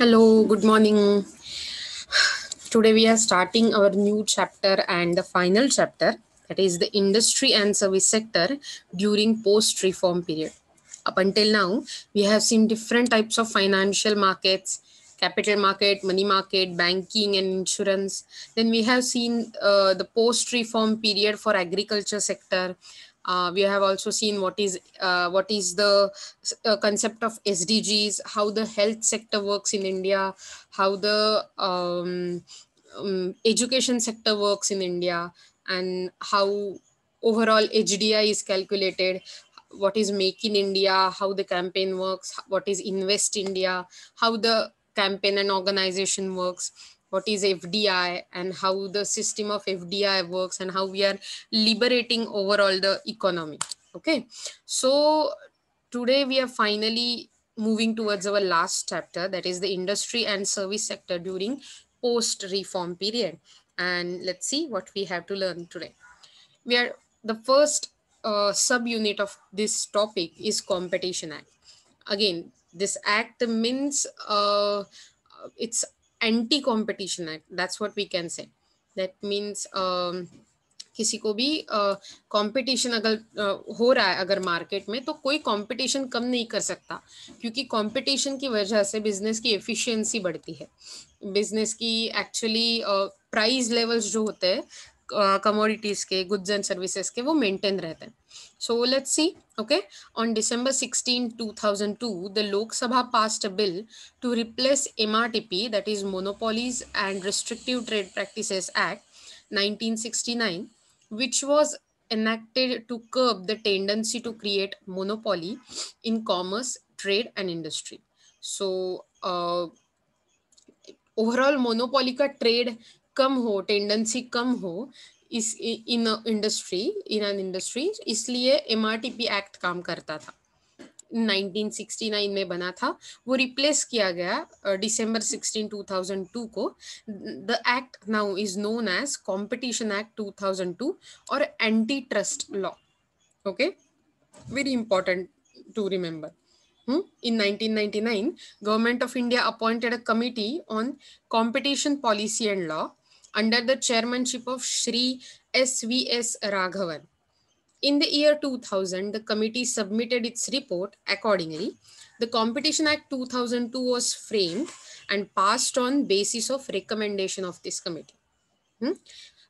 Hello, good morning. Today we are starting our new chapter and the final chapter that is the industry and service sector during post reform period. Up until now, we have seen different types of financial markets, capital market, money market, banking and insurance. Then we have seen uh, the post reform period for agriculture sector, uh, we have also seen what is uh, what is the uh, concept of SDGs, how the health sector works in India, how the um, um, education sector works in India, and how overall HDI is calculated. What is Make in India? How the campaign works? What is Invest India? How the campaign and organization works? what is FDI and how the system of FDI works and how we are liberating overall the economy. Okay, so today we are finally moving towards our last chapter that is the industry and service sector during post reform period and let's see what we have to learn today we are the first uh, sub unit of this topic is competition act again this act means uh, it's anti-competition act that's what we can say that means um, किसी को भी competition uh, अगर uh, हो रहा है अगर market में तो कोई कंपटीशन कम नहीं कर सकता क्योंकि कंपटीशन की वजह से बिजनेस की एफिशिएंसी बढ़ती है बिजनेस की एक्चुअली प्राइस लेवल्स जो होते हैं कमोडिटीज के गुड्स एंड सर्विसेज के वो मेंटेन रहते हैं so let's see okay on december 16 2002 the lok sabha passed a bill to replace mrtp that is monopolies and restrictive trade practices act 1969 which was enacted to curb the tendency to create monopoly in commerce trade and industry so uh, overall monopoly का trade कम हो tendency कम हो इस in industry in an industry इसलिए M act काम करता था 1969 में बना था वो रिप्लेस किया गया दिसंबर 16 2002 को the act now is known as competition act 2002 और anti trust law okay very important to remember in 1999, government of India appointed a committee on competition policy and law under the chairmanship of Sri S.V.S. Raghavan. In the year 2000, the committee submitted its report accordingly. The Competition Act 2002 was framed and passed on basis of recommendation of this committee.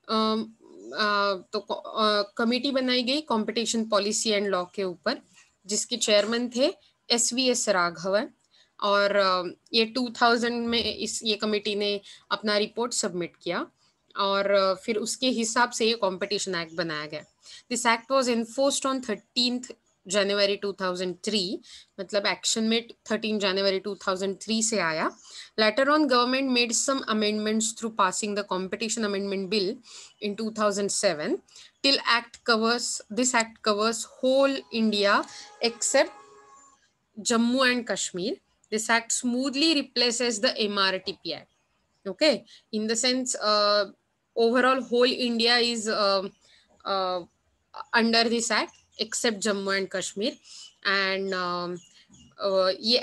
Um, तो committee बनाई गई competition policy and law के ऊपर जिसके chairman थे S V Raghavan और ये 2000 में इस ये कमेटी ने अपना रिपोर्ट सबमिट किया और फिर उसके हिसाब से ये कंपटीशन एक्ट बनाया गया this act was enforced on thirteen January 2003 मतलब एक्शन में थर्टीन जनवरी 2003 से आया later on government made some amendments through passing the competition amendment bill in 2007 till act covers this act covers whole India except Jammu and Kashmir This act smoothly replaces the MRTP Act. Okay, in the sense, uh, overall whole India is uh, uh, under this act except Jammu and Kashmir, and um,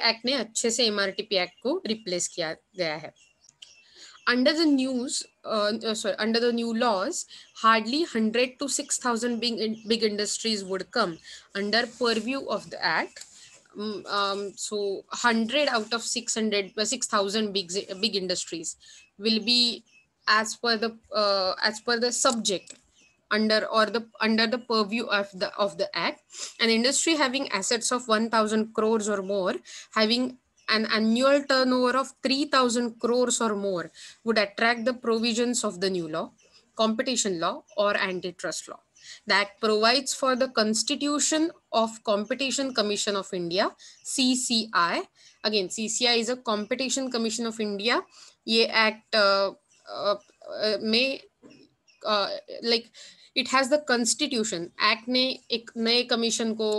act ne acche se MRTP Act. ko replace kiya gaya hai under the news uh, sorry under the new laws hardly 100 to 6000 big big industries would come under purview of the act Mm, um, so 100 out of 600 uh, 6000 big big industries will be as per the uh, as per the subject under or the under the purview of the of the act an industry having assets of 1000 crores or more having an annual turnover of 3000 crores or more would attract the provisions of the new law competition law or antitrust law that provides for the constitution of Competition Commission of India, CCI. Again, CCI is a Competition Commission of India. Ye act uh, uh, may, uh, like, it has the constitution act ने एक नए commission को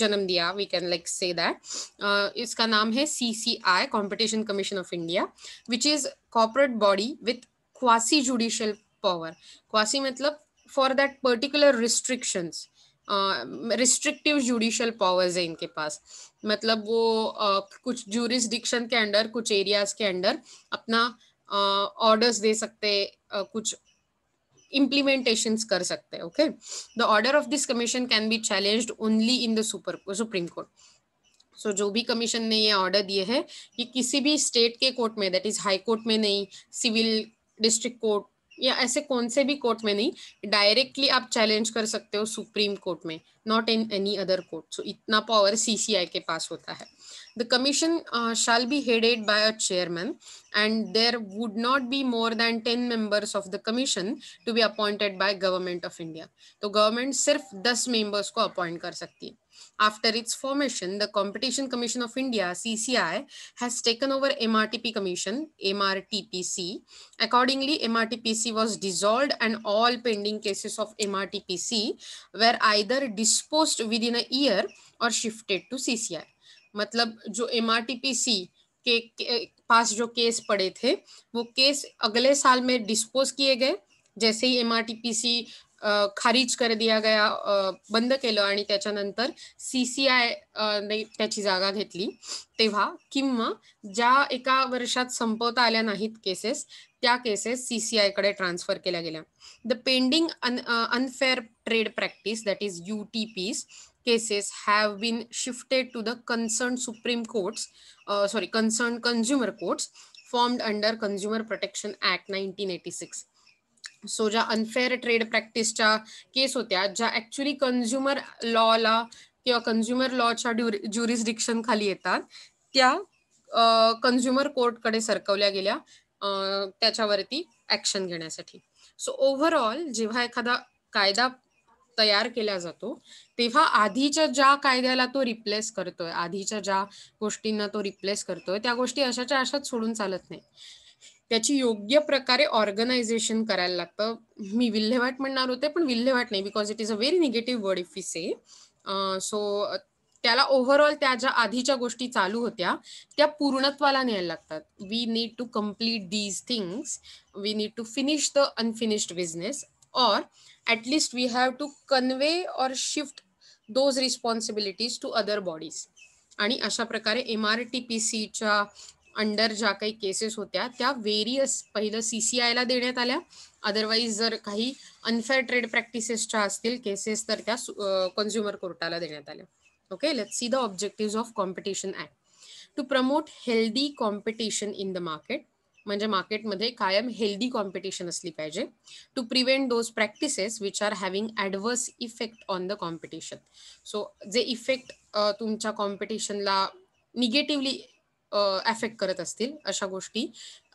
जन्म दिया we can like say that इसका नाम है C C I competition commission of India which is corporate body with quasi judicial power quasi मतलब for that particular restrictions restrictive judicial powers है इनके पास मतलब वो uh, कुछ जूरिस्डिक्शन के अंडर कुछ एरियाज के अंडर अपना ऑर्डर्स uh, दे सकते uh, कुछ इम्प्लीमेंटेशन कर सकते हैं okay the order of this commission can be challenge only in super Supreme Court so जो भी कमीशन ने ये ऑर्डर दिए है ये किसी भी स्टेट के कोर्ट में दैट इज हाई कोर्ट में नहीं सिविल डिस्ट्रिक्ट कोर्ट या ऐसे कौन से भी कोर्ट में नहीं डायरेक्टली आप चैलेंज कर सकते हो सुप्रीम कोर्ट में not in any other court so इतना पावर सीसीआई के पास होता है the commission shall be headed by a chairman and there would not be more than ten members of the commission to be appointed by government of India तो government सिर्फ दस members को appoint कर सकती है After its formation, the Competition Commission of India, CCI, has taken over MRTP Commission, MRTPC. Accordingly, MRTPC was dissolved and all pending cases of MRTPC were either disposed within a year or shifted to CCI. matlab jo mrtpc ke, के पास जो case पड़े थे वो केस अगले साल में dispose किए गए जैसे ही एम खारिज कर दिया गया बंद केलं आणि त्याच्यानंतर सीसीआय ने त्याची जागा घेतली तेव्हा किंवा ज्या एका वर्षात संपवता आल्या नाहीत केसेस त्या केसेस सीसीआयकडे कडे ट्रान्सफर केल्या गेल्या the pending unfair trade practice that is U T Ps cases have been shifted to the concern supreme courts sorry concern consumer courts formed under consumer protection act nineteen eighty six so ज्या unfair trade प्रॅक्टिसच्या case होत्या ज्या actually consumer लॉला किंवा consumer लॉच्या jurisdiction खाली येतात त्या consumer कडे सरकवल्या गेल्या त्याच्यावरती ऍक्शन घेण्यासाठी सो ओव्हरऑल जेव्हा एखादा कायदा तयार केला जातो तेव्हा आधीच्या ज्या कायद्याला तो रिप्लेस करतोय आधीच्या ज्या गोष्टींना तो रिप्लेस करतोय त्या गोष्टी अशाच्या अशाच सोडून चालत नाही त्याची योग्य प्रकारे ऑर्गनायझेशन करायला लागतं मी विल्हेवाट म्हणणार होते पण विल्हेवाट नाही because it is a very negative word if we say so त्याला ओव्हरऑल त्या ज्या आधीच्या गोष्टी चालू होत्या त्या पूर्णत्वाला न्यायला लागतात we need to complete these things we need to finish the unfinished business or at we have to to convey shift shift responsibilities to other bodies आणि अशा प्रकारे एम आर टी पी सीच्या अंडर ज्या काही cases होत्या त्या various पहिलं सीसीआयला देण्यात आल्या अदरवाईज जर काही अनफेअर ट्रेड प्रॅक्टिसेसच्या असतील केसेस तर त्या कन्झ्युमर कोर्टाला देण्यात आल्या okay let see the objective of competition act to promote healthy competition in the market म्हणजे मार्केटमध्ये कायम हेल्दी कॉम्पिटिशन असली पाहिजे to prevent those practices which are having adverse effect on the competition so जे effect तुमच्या कॉम्पिटिशनला negatively affect करत असतील अशा गोष्टी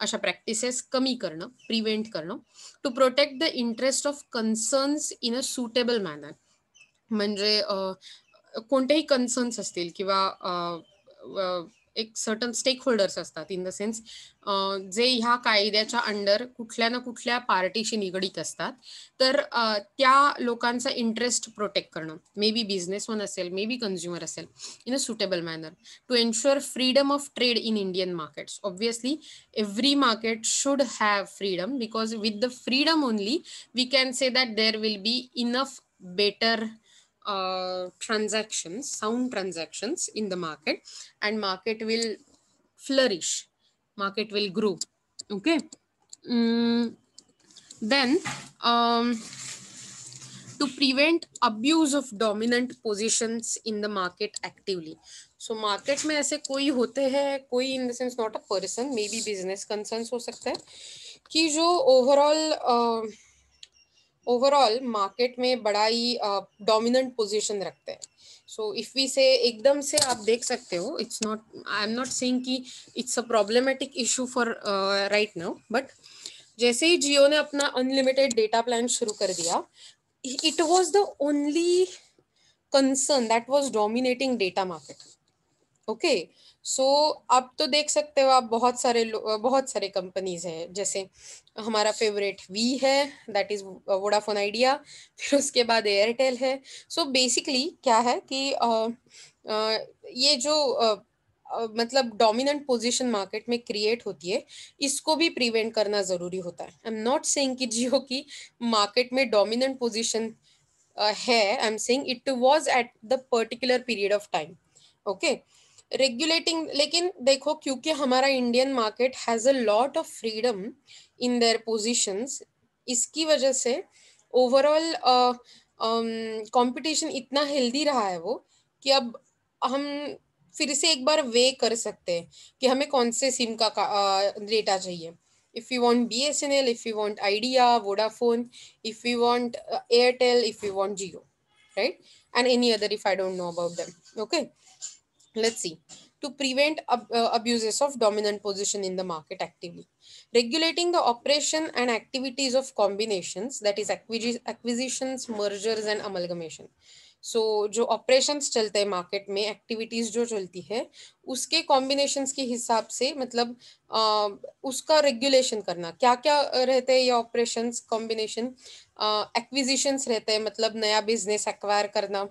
अशा प्रॅक्टिसेस कमी करणं प्रिव्हेंट करणं to protect the interest of concerns in a suitable manner म्हणजे कोणतेही कन्सर्न्स असतील किंवा एक सर्टन स्टेक होल्डर्स असतात इन द सेन्स जे ह्या कायद्याच्या अंडर कुठल्या ना कुठल्या पार्टीशी निगडीत असतात तर त्या लोकांचा इंटरेस्ट प्रोटेक्ट करणं मे बी बिझनेसमन वन असेल मे बी कन्झ्युमर असेल in a suitable manner to ensure freedom of trade in Indian markets obviously every market should have freedom because with the freedom only we can say that there will be enough better uh, transactions, sound transactions in the market and market will flourish, market will grow. Okay. Mm, then um, to prevent abuse of dominant positions in the market actively. so, market mein aise koi hote hai koi in the sense not a person maybe business concerns ho sakta hai ki jo overall uh overall market में बड़ा ही dominant position रखते हैं so if we से एकदम से आप देख सकते हो it's not I am not saying कि it's a problematic issue for right now but जैसे ही जियो ने अपना अनलिमिटेड डेटा प्लान शुरू कर दिया it was the only concern that was dominating data market okay okay? So so, आप तो देख सकते हो आप बहुत सारे बहुत सारे कंपनीज हैं जैसे हमारा फेवरेट वी है दैट इज वोडाफोन आइडिया फिर उसके बाद एयरटेल है सो so, बेसिकली क्या है कि आ, आ, ये जो आ, मतलब डोमिनेंट पोजीशन मार्केट में क्रिएट होती है इसको भी प्रिवेंट करना ज़रूरी होता है आई एम नॉट सेइंग कि जियो की मार्केट में डोमिनेंट पोजीशन है I am saying it was at the particular period of time okay regulating लेकिन देखो क्योंकि हमारा Indian market has a lot of freedom in their positions इसकी वजह से ओवरऑल कंपटीशन इतना हेल्दी रहा है वो कि अब हम फिर से एक बार वे कर सकते हैं कि हमें कौन से सिम का डेटा uh, चाहिए if we want BSNL, if we want Idea, Vodafone, if we want uh, Airtel, if we want Geo, right? And any other if I don't know about them, okay? Let's see. To prevent ab uh, abuses of dominant position in the market actively. Regulating the operation and activities of combinations, that is acquis acquisitions, mergers and amalgamation. So so, जो operations चलते हैं market में activities जो चलती है उसके combination के हिसाब से मतलब आ, उसका रेगुलेशन करना क्या क्या रहते हैं ये ऑपरेशंस कॉम्बिनेशन एक्विजिशंस uh, रहते हैं मतलब नया बिजनेस एक्वायर करना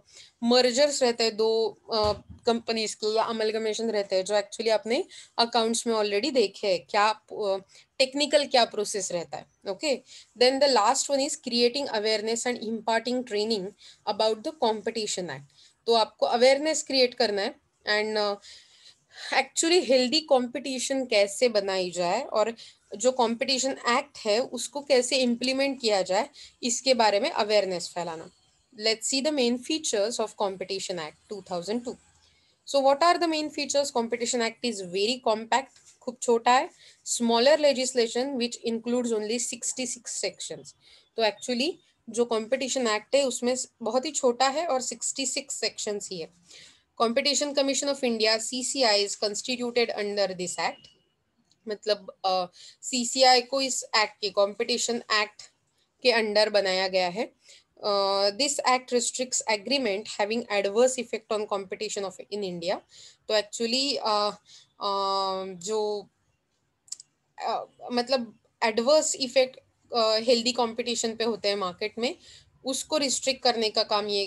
मर्जर्स रहते हैं दो कंपनीज uh, के या अमलगमेशन रहते हैं जो एक्चुअली आपने अकाउंट्स में ऑलरेडी देखे हैं क्या टेक्निकल uh, क्या प्रोसेस रहता है okay then the last one is creating awareness and imparting training about the competition act तो आपको अवेयरनेस क्रिएट करना है एंड एक्चुअली हेल्दी कॉम्पिटिशन कैसे बनाई जाए और जो कंपटीशन एक्ट है उसको कैसे इम्प्लीमेंट किया जाए इसके बारे में अवेयरनेस फैलाना let's see the main features of competition act 2002 so what are the main features competition act is very compact खूब छोटा है smaller legislation which includes only sixty six section तो एक्चुअली जो कॉम्पिटिशन एक्ट है उसमें बहुत ही छोटा है और सिक्सटी सिक्स सेक्शन ही है competition commission of India C C I is constituted under this act मतलब सीसीआई को इस एक्ट के कंपटीशन एक्ट के अंडर बनाया गया है this act restrict agreement having adverse effect on competition of in India तो एक्चुअली जो मतलब एडवर्स इफेक्ट हेल्दी कंपटीशन पे होते हैं मार्केट में उसको रिस्ट्रिक्ट करने का काम ये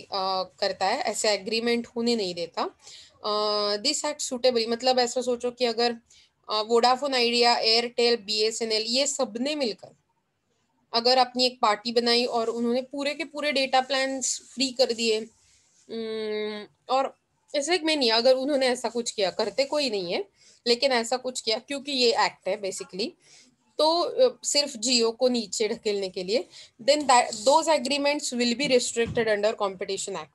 करता है ऐसे एग्रीमेंट होने नहीं देता दिस एक्ट सुटेबल मतलब ऐसा सोचो कि अगर वोडाफोन आइडिया एयरटेल बीएसएनएल ये सब ने मिलकर अगर अपनी एक पार्टी बनाई और उन्होंने पूरे के पूरे डेटा प्लान फ्री कर दिए और ऐसे में नहीं अगर उन्होंने ऐसा कुछ किया करते कोई नहीं है लेकिन ऐसा कुछ किया क्योंकि ये एक्ट है बेसिकली तो सिर्फ जियो को नीचे ढकेलने के लिए then those agreements will be restricted under competition act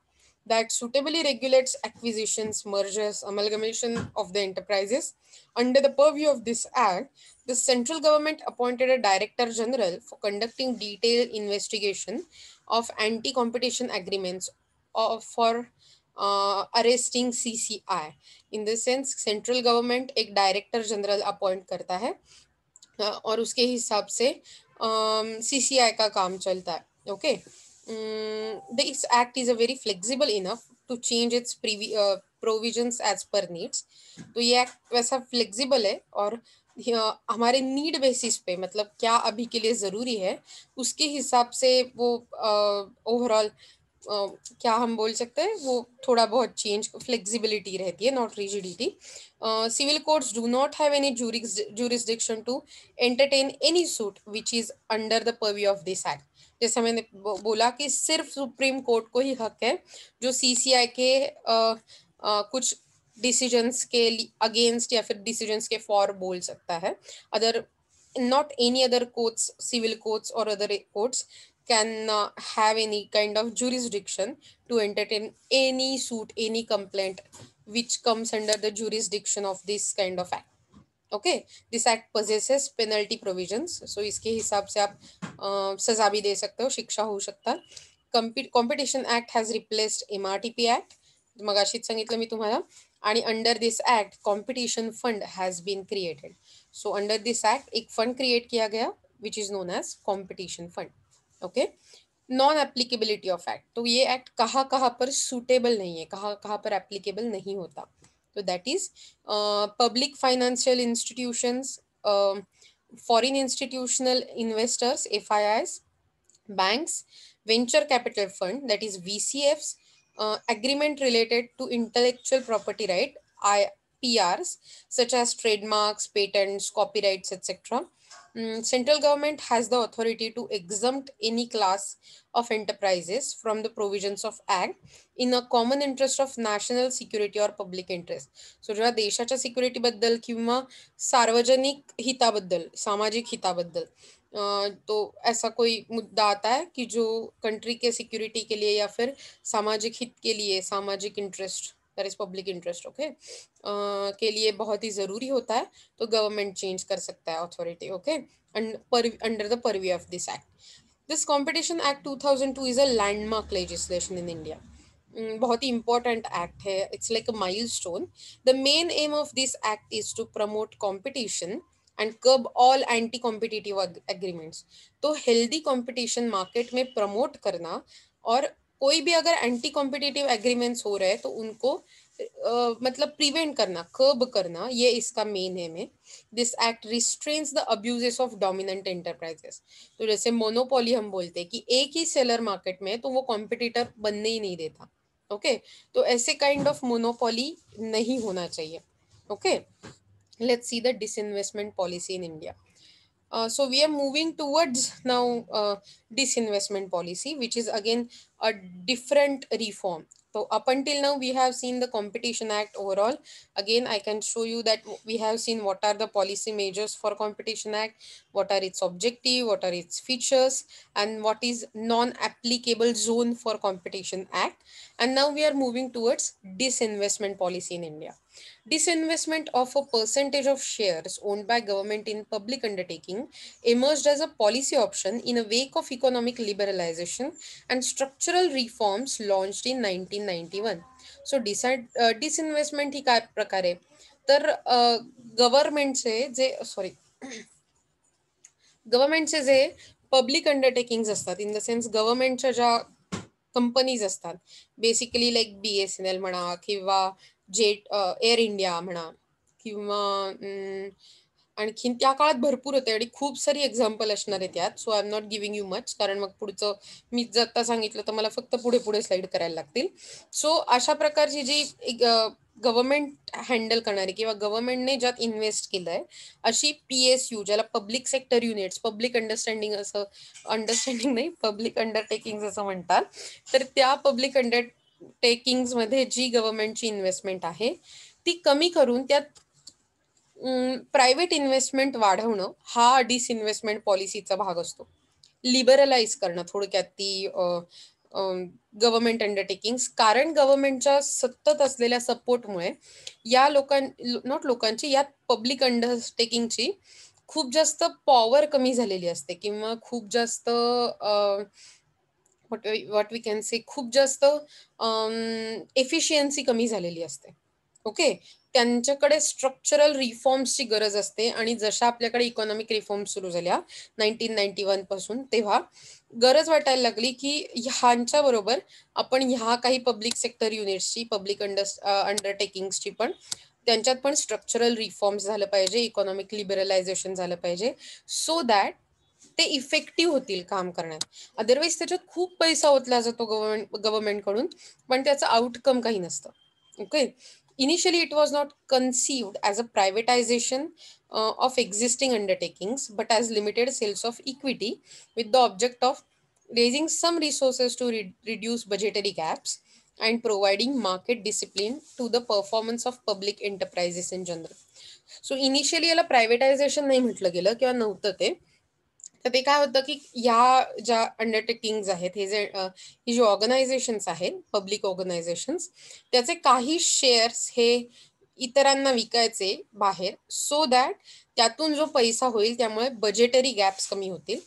that suitably regulates acquisitions, mergers, amalgamation of the enterprises. Under the purview of this act, the central government appointed a director general for conducting detailed investigation of anti-competition agreements of, for uh, arresting CCI. In the sense, central government ek director general appoint करता है और उसके हिसाब से C C आई का काम चलता है okay okay? Mm, this act is a very flexible enough to change its uh, provisions as per needs. तो ये एक्ट वैसा flexible है और हमारे नीड बेसिस पे मतलब क्या अभी के लिए ज़रूरी है उसके हिसाब से वो ओवरऑल क्या हम बोल सकते हैं वो थोड़ा बहुत चेंज फ्लेक्सिबिलिटी रहती है not rigidity civil courts do not have any jurisdiction to entertain any suit which is under the purview of this act जैसे मैंने बोला कि सिर्फ सुप्रीम कोर्ट को ही हक है जो सीसीआई के आ, आ, कुछ डिसीजंस के अगेंस्ट या फिर डिसीजंस के फॉर बोल सकता है other not any other courts civil courts और other courts can have any kind of jurisdiction to entertain any suit any complaint which comes under the jurisdiction of this kind of act okay this act possesses penalty provisions so इसके हिसाब से आप uh, सजा भी दे सकते हो शिक्षा होऊ शकतात competition act has replaced M R T P act मगाशीच सांगितलं मी तुम्हाला आणि under this act competition fund has been created so under this act एक फंड क्रिएट किया गया which is known as competition fund okay non applicability of act तो ये एक्ट कहाँ कहाँ पर सुटेबल नहीं है कहाँ कहाँ पर एप्लीकेबल नहीं होता So that is uh, public financial institutions, um, foreign institutional investors, FIIs, banks, venture capital fund, that is VCFs, uh, agreement related to intellectual property right, IPRs, such as trademarks, patents, copyrights, etc. central government has the authority to exempt any class of enterprises from the provisions of act in a common interest of national security or public interest so जेव्हा देशाच्या security बद्दल किंवा सार्वजनिक हिताबद्दल सामाजिक हिताबद्दल तो ऐसा कोई मुद्दा आता है कि जो कंट्री के सिक्योरिटी के लिए या फिर सामाजिक हित के लिए सामाजिक interest that is public interest okay के लिए बहुत ही ज़रूरी होता है तो गवर्नमेंट चेंज कर सकता है authority okay under the purview of this act this competition act too is a landmark legislation in India बहुत ही इंपॉर्टेंट एक्ट है it's like a stone the main aim of this act is to promote competition and curb all anti competitive agreements तो healthy competition market में promote करना और कोई भी अगर एंटी कॉम्पिटेटिव एग्रीमेंट्स हो रहे हैं तो उनको uh, मतलब प्रिवेंट करना कर्ब करना ये इसका मेन है this act restrains the abuses of dominant enterprises तो जैसे मोनोपोली हम बोलते हैं कि एक ही सेलर मार्केट में तो वो कॉम्पिटिटर बनने ही नहीं देता ओके okay? तो ऐसे काइंड ऑफ मोनोपोली नहीं होना चाहिए okay let's see the disinvestment policy in India Uh, so we are moving towards now uh, disinvestment policy, which is again a different reform. So up until now, we have seen the Competition Act overall. Again, I can show you that we have seen what are the policy measures for Competition Act, what are its objective, what are its features, and what is non-applicable zone for Competition Act. And now we are moving towards disinvestment policy in India. Disinvestment of a percentage of shares owned by government in public undertaking emerged as a policy option in a wake of economic liberalization and structural reforms launched in 1991. So, uh, disinvestment he kaya prakare. The uh, government se je, sorry, government se je public undertakings astat, in the sense government cha ja companies astat, basically like BSNL mana, Kiva, Jet Air India म्हणा किंवा आणखीन त्या काळात भरपूर होते आणि खूप सारी एक्झाम्पल असणार आहे त्यात so I am not giving you much कारण मग पुढचं मी जत्ता सांगितलं तर मला फक्त पुढे पुढे स्लाइड करायला लागतील सो अशा प्रकारची जी गव्हर्नमेंट हँडल करणारी किंवा गव्हर्नमेंटने ज्यात इन्व्हेस्ट केलं आहे अशी पी एस यू ज्याला public sector units public understanding असं अंडरस्टँडिंग नाही पब्लिक अंडरटेकिंग असं म्हणतात तर त्या पब्लिक अंडर मध्ये जी गव्हर्नमेंटची इन्व्हेस्टमेंट आहे ती कमी करून त्यात प्रायव्हेट इन्व्हेस्टमेंट वाढवणं हा डिसइन्व्हेस्टमेंट पॉलिसीचा भाग असतो लिबरलाइज करणं थोडक्यात ती गव्हर्नमेंट अंडरटेकिंग कारण गव्हर्नमेंटच्या सतत असलेल्या सपोर्टमुळे या लोकां नॉट लोकांची यात पब्लिक अंडरटेकिंगची खूप जास्त पॉवर कमी झालेली असते किंवा खूप जास्त वॉट वी कॅन से खूप जास्त एफिशियन्सी कमी झालेली असते ओके त्यांच्याकडे स्ट्रक्चरल रिफॉर्म्सची गरज असते आणि जशा आपल्याकडे इकॉनॉमिक रिफॉर्म्स सुरू झाल्या नाईन्टीन नाईन्टी वन पासून तेव्हा गरज वाटायला लागली की ह्यांच्या बरोबर आपण ह्या काही पब्लिक सेक्टर युनिट्सची पब्लिक अंडर अंडरटेकिंग्सची पण त्यांच्यात पण स्ट्रक्चरल रिफॉर्म्स झालं पाहिजे इकॉनॉमिक लिबरलायझेशन झालं पाहिजे सो दॅट ते इफेक्टिव्ह होतील काम करण्यात अदरवाईज त्याच्यात खूप पैसा ओतला जातो गव्हर्नमेंट गव्हर्नमेंटकडून पण त्याचं आउटकम काही नसतं okay initially it was not conceived as a privatisation of existing undertakings but as limited sales of equity with the object of raising some resources to reduce budgetary gaps and providing market discipline to the performance of public enterprises in general so initially याला privatisation नाही म्हटलं गेलं किंवा नव्हतं ते तर ते काय होतं की या ज्या अंडरटेकिंग आहेत हे जे ही जी ऑर्गनायझेशन्स आहेत पब्लिक ऑर्गनायझेशन्स त्याचे काही शेअर्स हे इतरांना विकायचे बाहेर सो दॅट त्यातून जो पैसा होईल त्यामुळे बजेटरी गॅप्स कमी होतील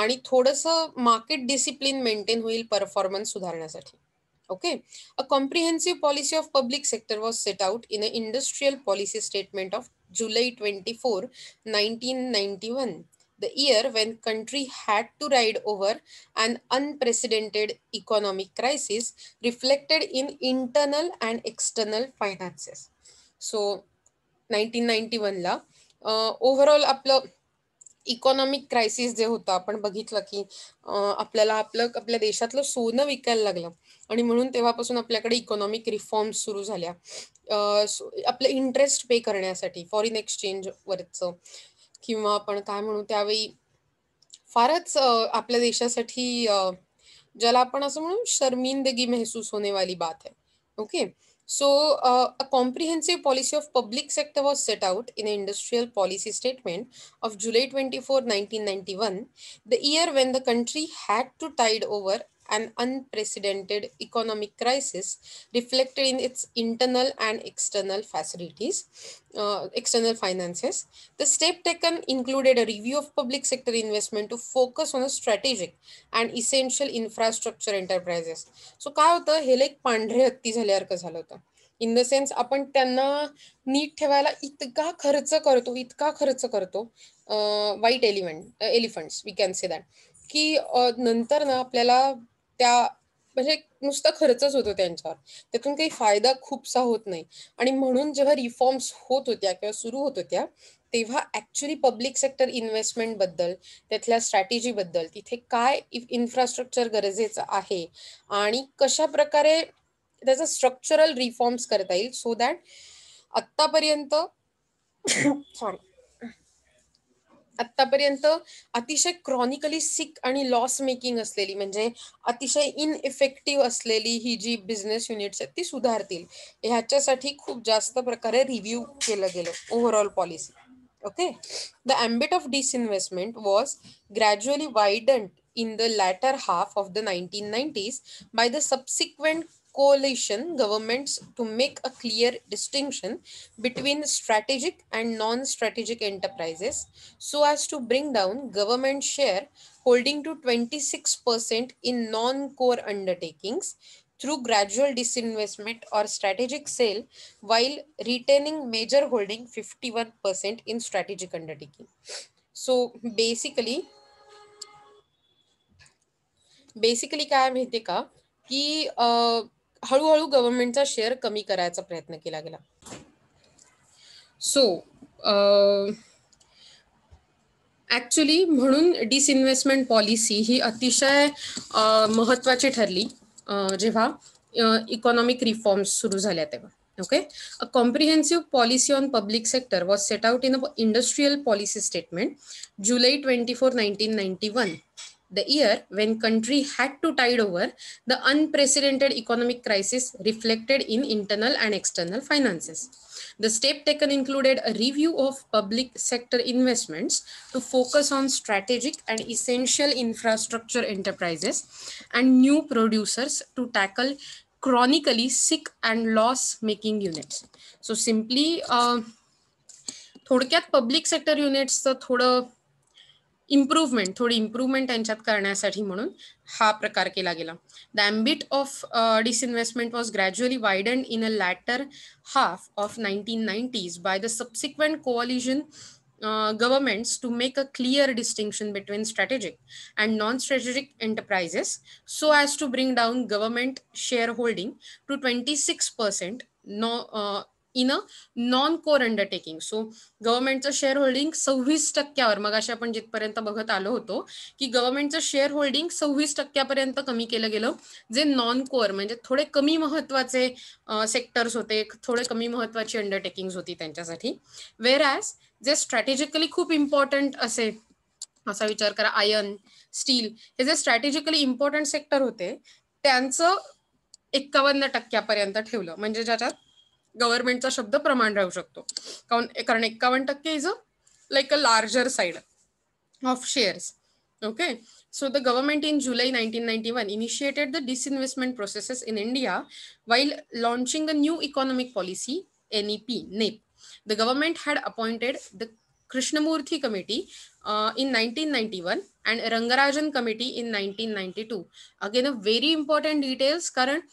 आणि थोडंसं मार्केट डिसिप्लिन मेंटेन होईल परफॉर्मन्स सुधारण्यासाठी okay a comprehensive policy of public sector was set out in a industrial policy statement of July twenty four nineteen ninety one the year when country had to ride over an unprecedented economic crisis reflected in internal and external finances. So वनला overall आपलं economic crisis जे होतं आपण बघितलं की आपल्याला आपलं आपल्या देशातलं सोनं विकायला लागलं आणि म्हणून तेव्हापासून आपल्याकडे इकॉनॉमिक रिफॉर्म्स सुरू झाल्या आपलं इंटरेस्ट पे करण्यासाठी फॉरेन एक्सचेंज वरचं किंवा आपण काय म्हणू त्यावेळी फारच आपल्या देशासाठी ज्याला आपण असं म्हणू शर्मिंदगी महसूस होने बात आहे okay so a comprehensive policy of public sector was set out in a industrial policy statement of July twenty four nineteen ninety one the year when the country had to tide over an unprecedented economic crisis reflected in its internal and external facilities, uh, external finances. The step taken included a review of public sector investment to focus on a strategic and essential infrastructure enterprises. So काय the हे like पांढरे हत्ती झाल्यासारखं झालं होतं in the sense आपण त्यांना नीट ठेवायला इतका खर्च करतो इतका खर्च करतो वाईट element elephants we can say that की त्या म्हणजे नुसतं खर्चच होतो त्यांच्यावर त्यातून काही फायदा खूपसा होत नाही आणि म्हणून जेव्हा रिफॉर्म्स होत होत्या किंवा सुरू होत होत्या तेव्हा ऍक्च्युली पब्लिक सेक्टर इन्व्हेस्टमेंट बद्दल त्यातल्या स्ट्रॅटेजी बद्दल तिथे काय इन्फ्रास्ट्रक्चर गरजेचं आहे आणि कशा प्रकारे त्याचा स्ट्रक्चरल रिफॉर्म्स करता येईल सो दॅट आत्तापर्यंत सॉरी आतापर्यंत अतिशय क्रॉनिकली सिक आणि लॉस मेकिंग असलेली म्हणजे अतिशय इन इफेक्टिव्ह असलेली ही जी बिझनेस युनिट्स आहेत ती सुधारतील ह्याच्यासाठी खूप जास्त प्रकारे रिव्ह्यू केलं गेलं overall policy okay the ambit of disinvestment was gradually widened in the latter half of the nineteen nineties by the subsequent coalition governments to make a clear distinction between strategic and non-strategic enterprises so as to bring down government share holding to 26% in non-core undertakings through gradual disinvestment or strategic sale while retaining major holding 51% in strategic undertaking. So basically, क्या है माहिती का की हळूहळू गव्हर्नमेंटचा share कमी करायचा प्रयत्न केला गेला सो ऍक्च्युली म्हणून डिसइन्व्हेस्टमेंट पॉलिसी ही अतिशय महत्वाची ठरली जेव्हा इकॉनॉमिक रिफॉर्म्स सुरू झाल्या तेव्हा okay a comprehensive policy on public sector was set out in a industrial policy statement July twenty four nineteen ninety one the year when country had to tide over the unprecedented economic crisis reflected in internal and external finances. The step taken included a review of public sector investments to focus on strategic and essential infrastructure enterprises and new producers to tackle chronically sick and loss-making units. So simply, uh, थोडक्यात public sector युनिट्सचं थोडं improvement थोडी improvement त्यांच्यात करण्यासाठी म्हणून हा प्रकार केला गेला the ambit of disinvestment was gradually widen in a latter half of nineteen nineties by the subsequent coalition governments to make a clear distinction between strategic and non strategic enterprises so as to bring down government shareholding to twenty six percent no uh, in a non core undertaking so गव्हर्नमेंटचं shareholding सव्वीस टक्क्यावर मग अशा आपण जिथपर्यंत बघत आलो होतो की गव्हर्नमेंटचं शेअर होल्डिंग सव्वीस टक्क्यापर्यंत कमी केलं गेलं जे नॉन कोअर म्हणजे थोडे कमी महत्वाचे सेक्टर्स होते थोडे कमी महत्वाची अंडरटेकिंग होती त्यांच्यासाठी वेर ॲज जे स्ट्रॅटेजिकली खूप इम्पॉर्टंट असे असा विचार करा आयर्न स्टील हे जे स्ट्रॅटेजिकली इम्पॉर्टंट सेक्टर होते त्यांचं एक्कावन्न टक्क्यापर्यंत ठेवलं म्हणजे ज्याच्यात गव्हर्नमेंटचा शब्द the राहू शकतो कारण कारण एक्कावन्न टक्के is a like a larger side of shares okay so the government in july 1991 initiated the disinvestment processes in india while launching a new economic policy nep nep the government had appointed the Krishnamurthy Committee uh, in 1991 and Rangarajan Committee in 1992. Again, a very important details Current,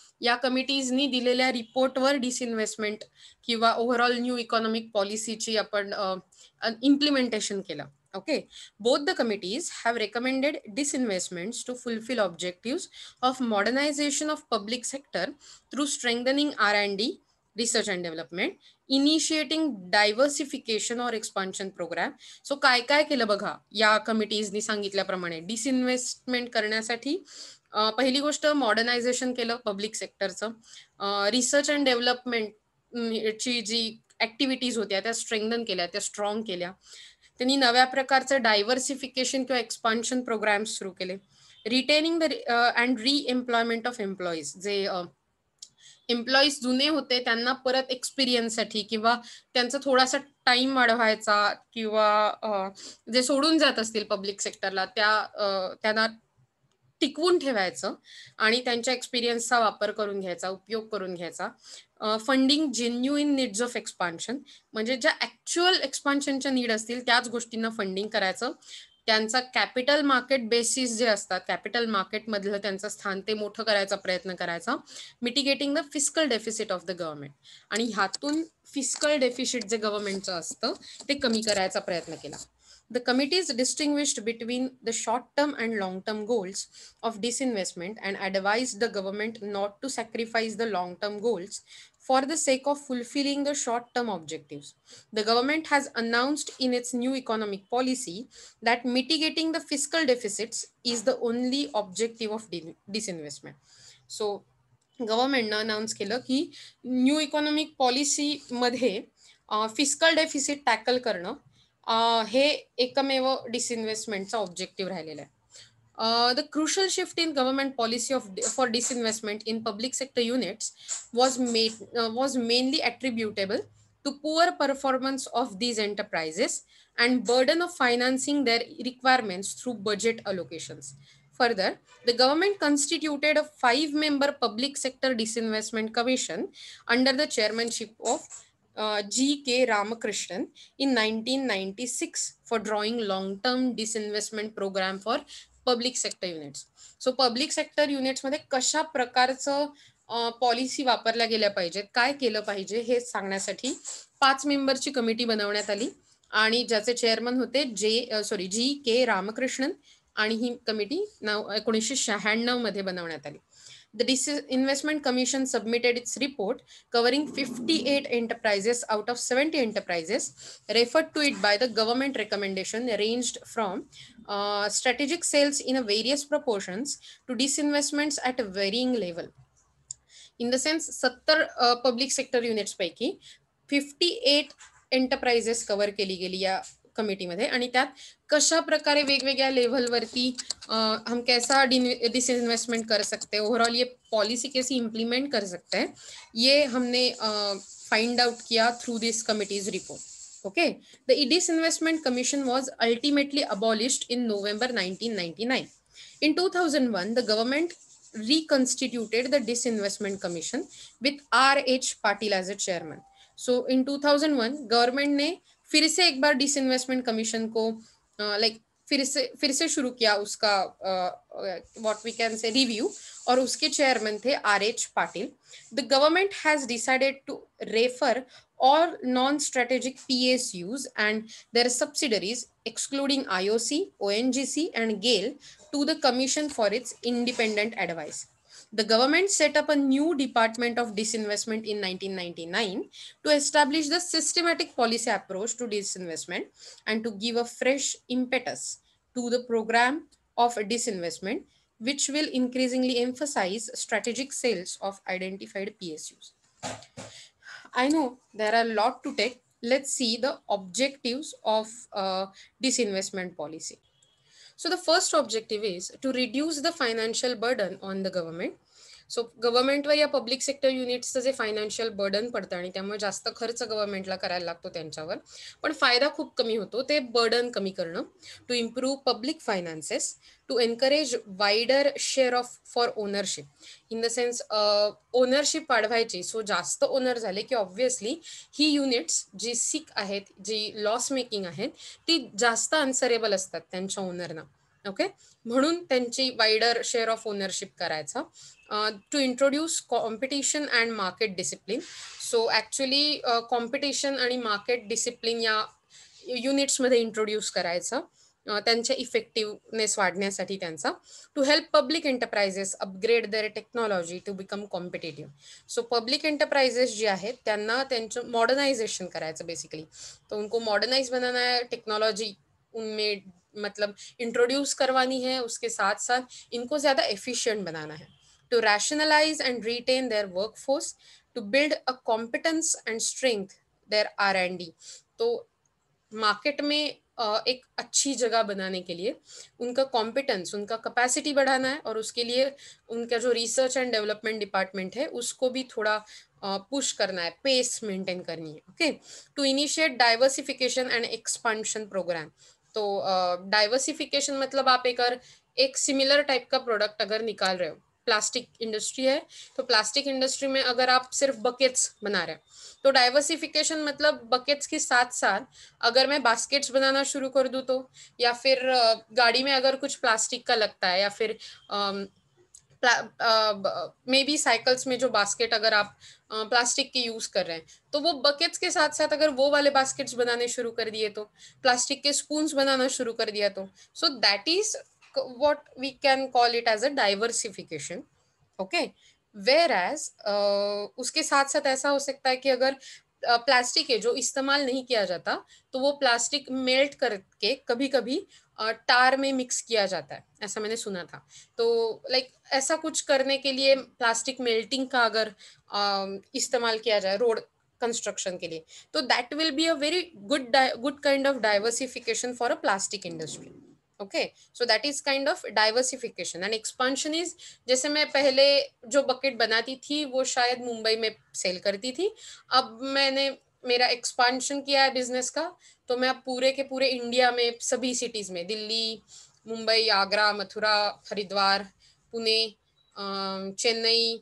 committees कारण report कमिटीजनी disinvestment रिपोर्टवर overall new economic policy economic पॉलिसीची आपण uh, implementation केलं okay both the committees have recommended disinvestments to fulfill objectives of modernization of public sector through strengthening r&d research and development initiating diversification or expansion programme so काय काय केलं बघा या कमिटीजनी सांगितल्याप्रमाणे disinvestment करण्यासाठी पहिली गोष्ट मॉडर्नायझेशन केलं पब्लिक सेक्टरचं रिसर्च अँड डेव्हलपमेंट ची जी ऍक्टिव्हिटीज होत्या त्या स्ट्रेंगन केल्या त्या स्ट्रॉंग केल्या त्यांनी नव्या प्रकारचं डायव्हर्सिफिकेशन किंवा एक्सपान्शन प्रोग्राम्स सुरू केले retaining the and reemployment of employees जे एम्प्लॉईज जुने होते त्यांना परत एक्सपिरियन्ससाठी किंवा त्यांचा थोडासा टाइम वाढवायचा किंवा जे सोडून जात असतील पब्लिक सेक्टरला त्या त्यांना टिकवून ठेवायचं आणि त्यांच्या एक्सपिरियन्सचा वापर करून घ्यायचा उपयोग करून घ्यायचा funding genuine needs of expansion म्हणजे ज्या ॲक्च्युअल एक्सपान्शनच्या नीड असतील त्याच गोष्टींना फंडिंग करायचं त्यांचा कॅपिटल मार्केट बेसिस जे असतात कॅपिटल मार्केटमधलं त्यांचं स्थान ते मोठं करायचा प्रयत्न करायचा mitigating the fiscal deficit of the government आणि ह्यातून फिस्कल डेफिसिट जे गव्हर्नमेंटचं असतं ते कमी करायचा प्रयत्न केला the committees distinguished between the short term and long term goals of disinvestment and advise the government not to sacrifice the long term goals for the sake of fulfilling the short-term objectives. The government has announced in its new economic policy that mitigating the fiscal deficits is the only objective of disinvestment. So गव्हर्नमेंटनं announce केलं की new economic पॉलिसीमध्ये fiscal deficit tackle करणं हे disinvestment डिसइन्व्हेस्टमेंटचा objective objective. आहे uh, the crucial shift in government policy of for disinvestment in public sector units was made uh, was mainly attributable to poor performance of these enterprises and burden of financing their requirements through budget allocations. Further, the government constituted a five-member public sector disinvestment commission under the chairmanship of uh, G.K. Ramakrishnan in 1996 for drawing long-term disinvestment program for public sector units so public sector युनिट्समध्ये कशा प्रकारचं policy वापरल्या गेल्या पाहिजेत काय केलं पाहिजे हे सांगण्यासाठी पाच मेंबरची कमिटी बनवण्यात आली आणि ज्याचे चेअरमन होते जे सॉरी जी के रामकृष्णन आणि ही कमिटी नऊ एकोणीसशे शहाण्णव मध्ये बनवण्यात आली the Disinvestment Commission submitted its report covering 58 enterprises out of 70 enterprises referred to it by the government recommendation ranged from uh, strategic sales in various proportions to disinvestments at a varying level. In the sense, 70 uh, public sector units पैकी 58 enterprises cover केली गेली committee मध्य कशा प्रकार Wavell वरती हम कैसा डिस investment कर सकते हैं ओवरऑल ये पॉलिसी कैसे इम्प्लीमेंट कर सकते हैं ये हमने फाइंड आउट किया through this committee's report okay the disinvestment commission was ultimately abolished in November nineteen in two the government reconstituted the disinvestment commission with R Patil as its chairman. So in 2001, government ने फिर से एक बार डिस investment commission को like फिर से फिर से शुरू किया उसका what we can say review और उसके चेयरमैन थे R H Patil the government has decided to refer all non strategic P S Us and their subsidiaries excluding I O C O N G C and GAIL to the commission for its independent advice the government set up a new department of disinvestment in 1999 to establish the systematic policy approach to disinvestment and to give a fresh impetus to the program of disinvestment which will increasingly emphasize strategic sales of identified PSUs. I know there are a lot to take. Let's see the objectives of uh, disinvestment policy. So the first objective is to reduce the financial burden on the government so गव्हर्नमेंटवर या public sector युनिट्सचं जे financial burden पडतं आणि त्यामुळे जास्त खर्च गव्हर्नमेंटला करायला लागतो त्यांच्यावर पण फायदा खूप कमी होतो ते बर्डन कमी करणं to improve public finances to encourage wider share of for ownership in the sense ownership वाढवायची सो जास्त ओनर झाले की ऑब्व्हियसली ही युनिट्स जी सिक आहेत जी लॉस मेकिंग आहेत ती जास्त अन्सरेबल असतात त्यांच्या ओनरना ओके म्हणून त्यांची वाईडर शेअर ऑफ ओनरशिप करायचं to introduce competition and market discipline so actually competition आणि मार्केट डिसिप्लिन या युनिट्समध्ये इंट्रोड्यूस करायचं uh, त्यांच्या इफेक्टिव्हनेस वाढण्यासाठी त्यांचा to help public enterprises upgrade their technology to become competitive so public enterprises जे आहेत त्यांना त्यांचं मॉडर्नायझेशन करायचं बेसिकली तो उनको मॉडर्नाइज बनाना टेक्नॉलॉजी उनमें मतलब इंट्रोड्यूस करवानी है उसके साथ साथ इनको ज़्यादा एफिशिएंट बनाना है to rationalise and retain their workforce to build a competence and strength their R and D तो मार्केट में एक अच्छी जगह बनाने के लिए उनका कॉम्पिटेंस उनका कैपेसिटी बढ़ाना है और उसके लिए उनका जो रिसर्च एंड डेवलपमेंट डिपार्टमेंट है उसको भी थोड़ा पुश करना है पेस मेंटेन करनी है okay to initiate diversification and expansion programme तो डाइवर्सिफिकेशन uh, मतलब आप एक एक सिमिलर टाइप का प्रोडक्ट अगर निकाल रहे हो प्लास्टिक इंडस्ट्री है तो प्लास्टिक इंडस्ट्री में अगर आप सिर्फ बकेट्स बना रहे हैं तो डाइवर्सिफिकेशन मतलब बकेट्स के साथ साथ अगर मैं बास्केट्स बनाना शुरू कर दूँ तो या फिर गाड़ी में अगर कुछ प्लास्टिक का लगता है या फिर मे बी साइकिल्स में जो बास्केट अगर आप प्लास्टिक के यूज़ कर रहे हैं तो वो बकेट्स के साथ साथ अगर वो वाले बास्केट्स बनाने शुरू कर दिए तो प्लास्टिक के स्पून्स बनाना शुरू कर दिया तो so that is what we can call it as a diversification okay whereas उसके साथ साथ ऐसा हो सकता है कि अगर प्लास्टिक है जो इस्तेमाल नहीं किया जाता तो वो प्लास्टिक मेल्ट करके कभी कभी टार में मिक्स किया जाता है ऐसा मैंने सुना था तो लाइक ऐसा कुछ करने के लिए प्लास्टिक मेल्टिंग का अगर इस्तेमाल किया जाए रोड कंस्ट्रक्शन के लिए तो that will be a very good good kind of diversification for a plastic industry okay so that is kind of diversification and expansion is जैसे मैं पहले जो बकेट बनाती थी वो शायद मुंबई में सेल करती थी अब मैंने मेरा एक्सपांशन किया है बिजनेस का तो मैं अब पूरे के पूरे इंडिया में सभी सिटीज में दिल्ली मुंबई आगरा मथुरा हरिद्वार पुणे चेन्नई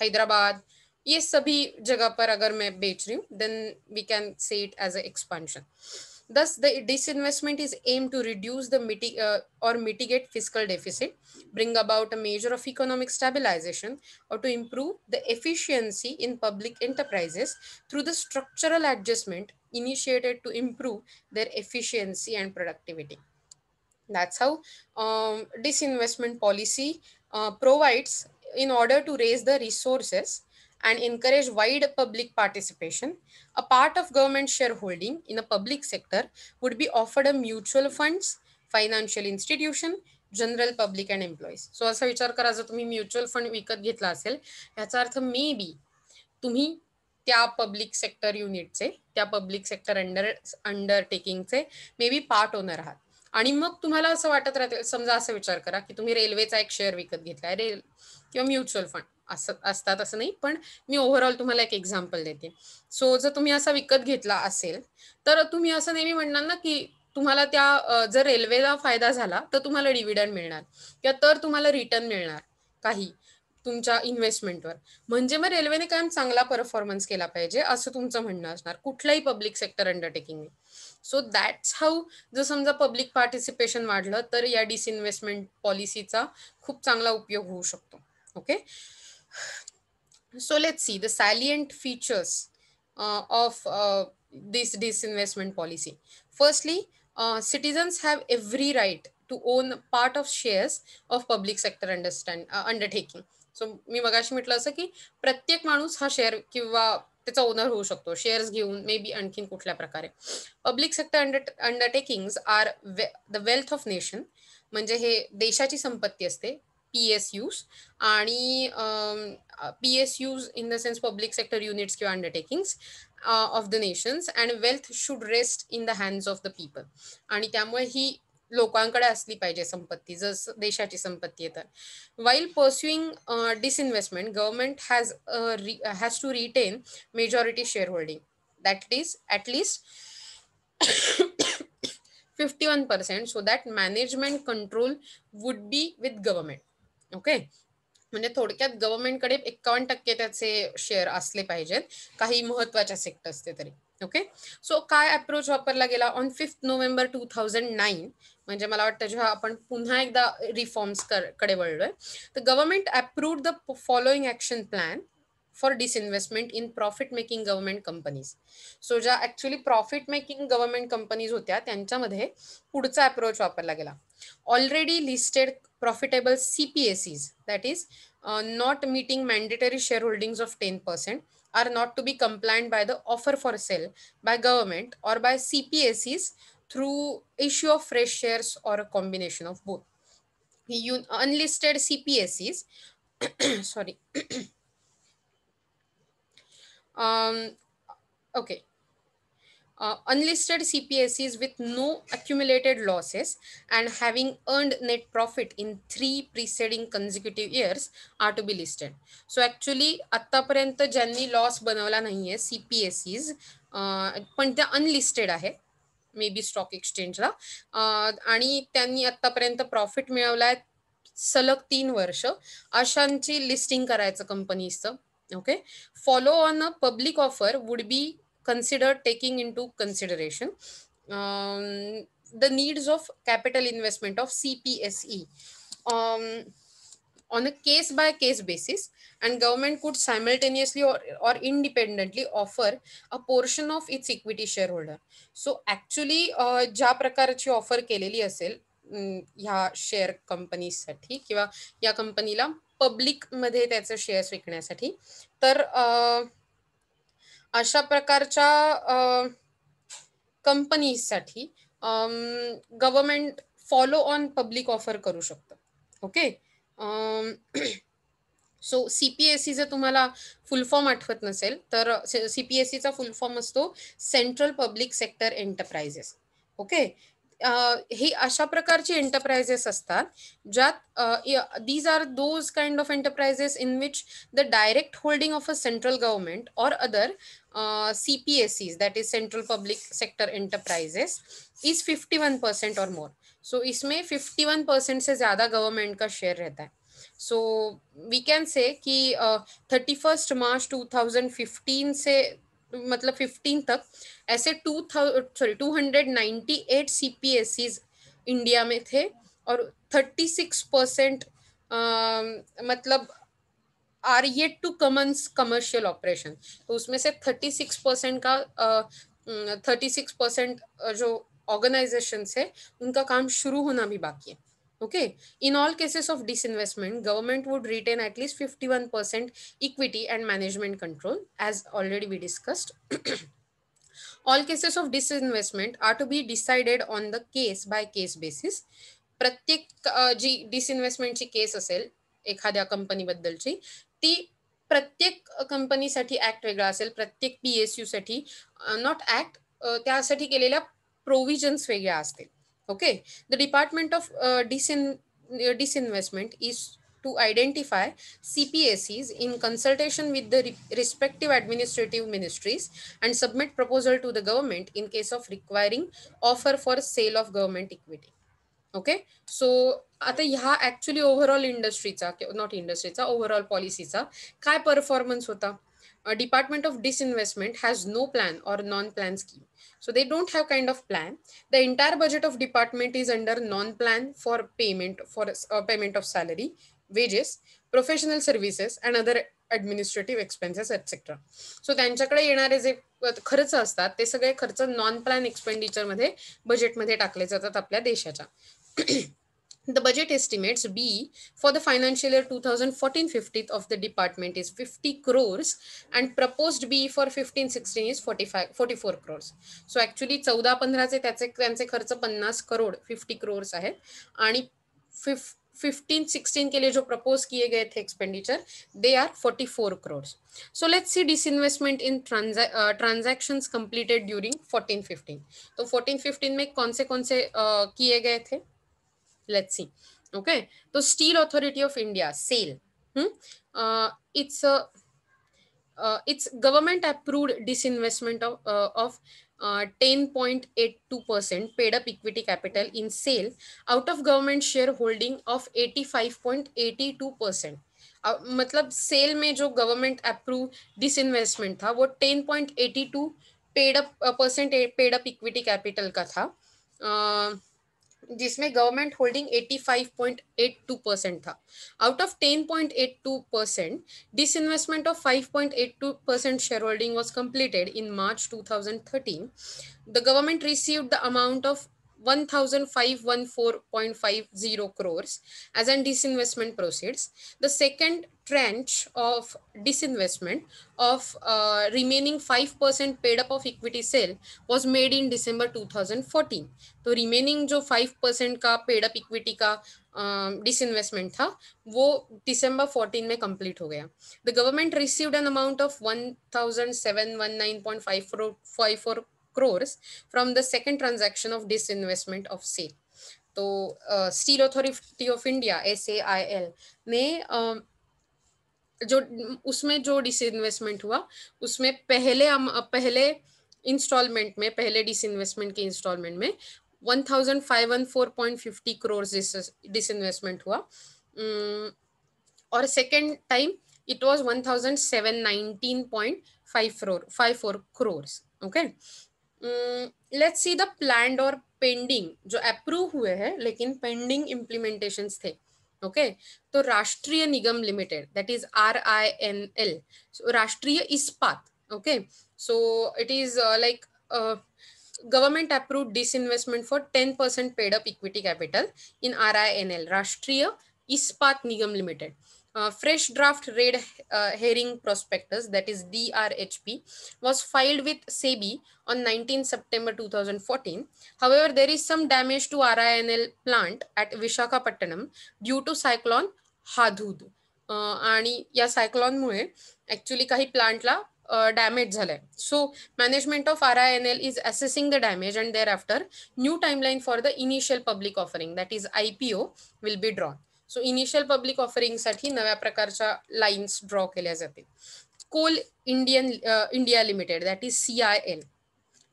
हैदराबाद ये सभी जगह पर अगर मैं बेच रही हूँ then we can see it as a expansion Thus, the disinvestment is aimed to reduce the miti uh, or mitigate fiscal deficit, bring about a measure of economic stabilization, or to improve the efficiency in public enterprises through the structural adjustment initiated to improve their efficiency and productivity. That's how um, disinvestment policy uh, provides in order to raise the resources and encourage wide public participation, a part of government shareholding in a public sector would be offered a mutual funds, financial institution, general public and employees so असा विचार करा जर तुम्ही mutual fund विकत घेतला असेल ह्याचा अर्थ मे बी तुम्ही त्या पब्लिक सेक्टर युनिटचे त्या पब्लिक सेक्टर अंडर अंडरटेकिंगचे मे बी पार्ट ओनर आहात आणि मग तुम्हाला असं वाटत राहते समजा असा विचार करा की तुम्ही रेल्वेचा एक शेअर विकत घेतलाय रेल किंवा म्युच्युअल फंड असं असतात असं नाही पण मी ओव्हरऑल तुम्हाला एक एक्झाम्पल देते सो जर तुम्ही असा विकत घेतला असेल तर तुम्ही असं नेहमी म्हणणार ना की तुम्हाला त्या जर रेल्वेला फायदा झाला तर तुम्हाला डिव्हिडंड मिळणार किंवा तर तुम्हाला रिटर्न मिळणार काही तुमच्या इन्व्हेस्टमेंटवर म्हणजे मग रेल्वेने काय चांगला परफॉर्मन्स केला पाहिजे असं तुमचं म्हणणं असणार कुठलाही public sector undertaking so that's how जर समजा पब्लिक पार्टिसिपेशन वाढलं तर या डिसइन्व्हेस्टमेंट पॉलिसीचा खूप चांगला उपयोग होऊ शकतो okay so let see the salient features of this disinvestment policy firstly citizens have every right to own part of shares of public sector understand undertaking so मी मगाशी म्हटलं असं की प्रत्येक माणूस हा शेअर किंवा त्याचा ओनर होऊ शकतो शेअर्स घेऊन मे बी आणखीन कुठल्या प्रकारे public sector under undertaking are the wealth of nation म्हणजे हे देशाची संपत्ती असते पी एस यूज आणि P S Us in the sense public sector units किंवा undertakings of the nations and wealth should rest in the hands of the people आणि त्यामुळे ही लोकांकडे असली पाहिजे संपत्ती जस देशाची संपत्ती आहे तर while pursuing disinvestment government has has to retain majority share holding that is at least fifty one percent so that management control would be with government okay म्हणजे थोडक्यात गव्हर्नमेंटकडे एक्कावन्न टक्के त्याचे शेअर असले पाहिजेत काही महत्वाच्या सेक्टर्सचे तरी ओके सो काय अप्रोच वापरला गेला on fifth November two thousand nine म्हणजे मला वाटतं जेव्हा आपण पुन्हा एकदा रिफॉर्म्स कडे वळलोय तर government approve the following action plan for disinvestment in profit making government companies so ज्या actually profit making government companies होत्या त्यांच्यामध्ये पुढचा अप्रोच वापरला गेला already listed profitable CPSEs that is not meeting mandatory share holdings of ten percent are not to be compliant by the offer for sale by government or by CPSEs through issue of fresh shares or a combination of both. You, unlisted CPSEs, sorry. um, okay, uh, unlisted CPSEs with no accumulated losses and having earned net profit in three preceding consecutive years are to be listed. So actually आतापर्यंत ज्यांनी loss बनवला नाहीये CPSEs uh, पण त्या unlisted आहे may be stock एक्सचेंजला uh, आणि त्यांनी आतापर्यंत प्रॉफिट मिळवलाय सलग तीन वर्ष अशांची लिस्टिंग करायचं कंपनीचं okay follow on a public offer would be consider taking into consideration um, the needs of capital investment of CPSE. Um, on a case by case basis and government could simultaneously or, or independently offer a portion of its equity shareholder so actually uh, offer keleli प्रकारची offer केलेली असेल ह्या share कंपनीसाठी किंवा या कंपनीला पब्लिकमध्ये shares shares विकण्यासाठी तर uh, अशा प्रकारच्या कंपनीजसाठी government follow on public offer करू शकतं okay so C P C जर तुम्हाला फुल फॉर्म आठवत नसेल तर सी पी सीचा फुल फॉर्म असतो central public sector enterprises okay ही अशा की enterprises these are those kind of enterprises in which the direct holding of a central government और other C P S Es that is central public sector enterprises is fifty one percent or more so इसमें fifty one percent से ज़्यादा government का share रहता है so we can say कि thirty first March two thousand fifteen से मतलब fifteen तक ऐसे to sorry two hundred ninety eight C P S Es India में थे और थर्टी सिक्स परसेंट मतलब are yet to commence commercial operation तो उसमें से थर्टी सिक्स परसेंट का थर्टी सिक्स परसेंट जो ऑर्गेनाइजेशन है उनका काम शुरू होना भी बाकी है Okay. In all cases of disinvestment, government would retain at least 51% equity and management control as already we discussed. all cases of disinvestment are to be decided on the case by case basis. प्रत्येक जी डिसइन्व्हेस्टमेंटची केस असेल एखाद्या कंपनीबद्दलची ती प्रत्येक कंपनीसाठी act वेगळा असेल प्रत्येक P S यूसाठी नॉट ऍक्ट त्यासाठी केलेल्या प्रोव्हिजन्स वेगळ्या असतील Okay, the Department of uh, Disin uh, Disinvestment is to identify CPAs in consultation with the re respective administrative ministries and submit proposal to the government in case of requiring offer for sale of government equity. Okay so आता ह्या actually overall इंडस्ट्रीचा not इंडस्ट्रीचा overall पॉलिसीचा काय performance होता uh, Department of Disinvestment has no plan or non-plan scheme. So they don't have kind of plan. The entire budget of department is under non-plan for payment for uh, payment of salary, wages, professional services and other administrative expenses etc so त्यांच्याकडे येणारे जे खर्च असतात ते सगळे खर्च non plan एक्सपेंडिचरमध्ये बजेटमध्ये टाकले जातात आपल्या देशाच्या the budget estimates B for the financial year 2014-15 of the department is 50 crores and proposed B for 15-16 is 45, 44 crores. So actually 14-15 चे त्याचे त्यांचे खर्च 50 crore 50 crores आहेत आणि 15-16 ke liye jo proposed kiye gaye the expenditure they are 44 crores. So let's see disinvestment in transa uh, transactions completed during 14-15. So 14-15 में कौन से कौन से uh, let's see okay so steel authority of india sale hmm? uh, it's a uh, it's government approved disinvestment of uh, of 10.82% paid up equity capital in sale out of government shareholding of 85.82% मतलब sale में जो government approve disinvestment था वो 10.82 paid up percent paid up equity capital का था जिसमें government holding 85.82 percent था out of 10.82 percent disinvestment of 5.82 percent share holding was completed in March 2013 the government received the amount of 1,514.50 crores as an disinvestment proceeds. The second tranche of disinvestment of uh, remaining 5% paid up of equity sale was made in December 2014. to remaining jo 5% ka paid up equity ka disinvestment uh, था वो दिसंबर 14 में complete हो गया the government received an amount of 1719.54 crores from the second transaction of disinvestment of sale. So, uh, Steel Authority of India (SAIL) ne uh, जो उसमें जो disinvestment हुआ उसमें पहले हम पहले इंस्टॉलमेंट में पहले डिसइन्वेस्टमेंट के इंस्टॉलमेंट में 1514.50 करोड़ डिसइन्वेस्टमेंट हुआ और second time it was 1719.54 crores okay let's see the plan और पेंडिंग जो अप्रूव हुए हैं लेकिन पेंडिंग इम्प्लीमेंटेशन थे ओके तो Rashtriya Nigam Limited that is R I N L Rashtriya Ispat okay so it is like government approve disinvestment for ten percent paid up equity capital in R I N L Rashtriya Ispat Nigam Limited uh, fresh draft red uh, herring prospectus that is DRHP was filed with SEBI on 19 September 2014. However, there is some damage to RINL plant at Vishakapatnam due to cyclone Hadhud. Uh, and cyclone mule actually kahi plant la uh, damage jale. So management of RINL is assessing the damage and thereafter new timeline for the initial public offering that is IPO will be drawn. So initial public offering साठी नव्या प्रकारच्या lines draw केल्या जातील Coal Indian India Limited that is C I L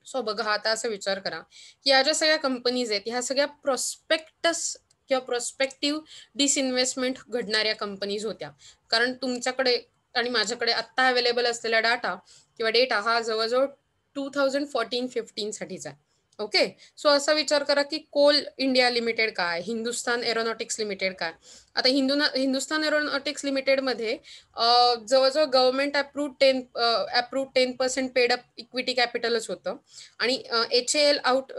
so बघा आता असा विचार करा की या ज्या सगळ्या कंपनीज आहेत ह्या सगळ्या प्रॉस्पेक्टस किंवा प्रॉस्पेक्टिव्ह डिसइन्व्हेस्टमेंट घडणाऱ्या कंपनीज होत्या कारण तुमच्याकडे आणि माझ्याकडे आत्ता अवेलेबल असलेला डाटा किंवा डेटा हा जवळजवळ टू थाउजंड फोर्टीन फिफ्टीन साठीचा आहे ओके सो असा विचार करा की कोल इंडिया लिमिटेड काय हिंदुस्तान एरोनॉटिक्स लिमिटेड काय आता हिंदू हिंदुस्तान एरोनॉटिक्स लिमिटेडमध्ये जवळजवळ government approve ten approve ten percent paid up equity कॅपिटलच होतं आणि H L out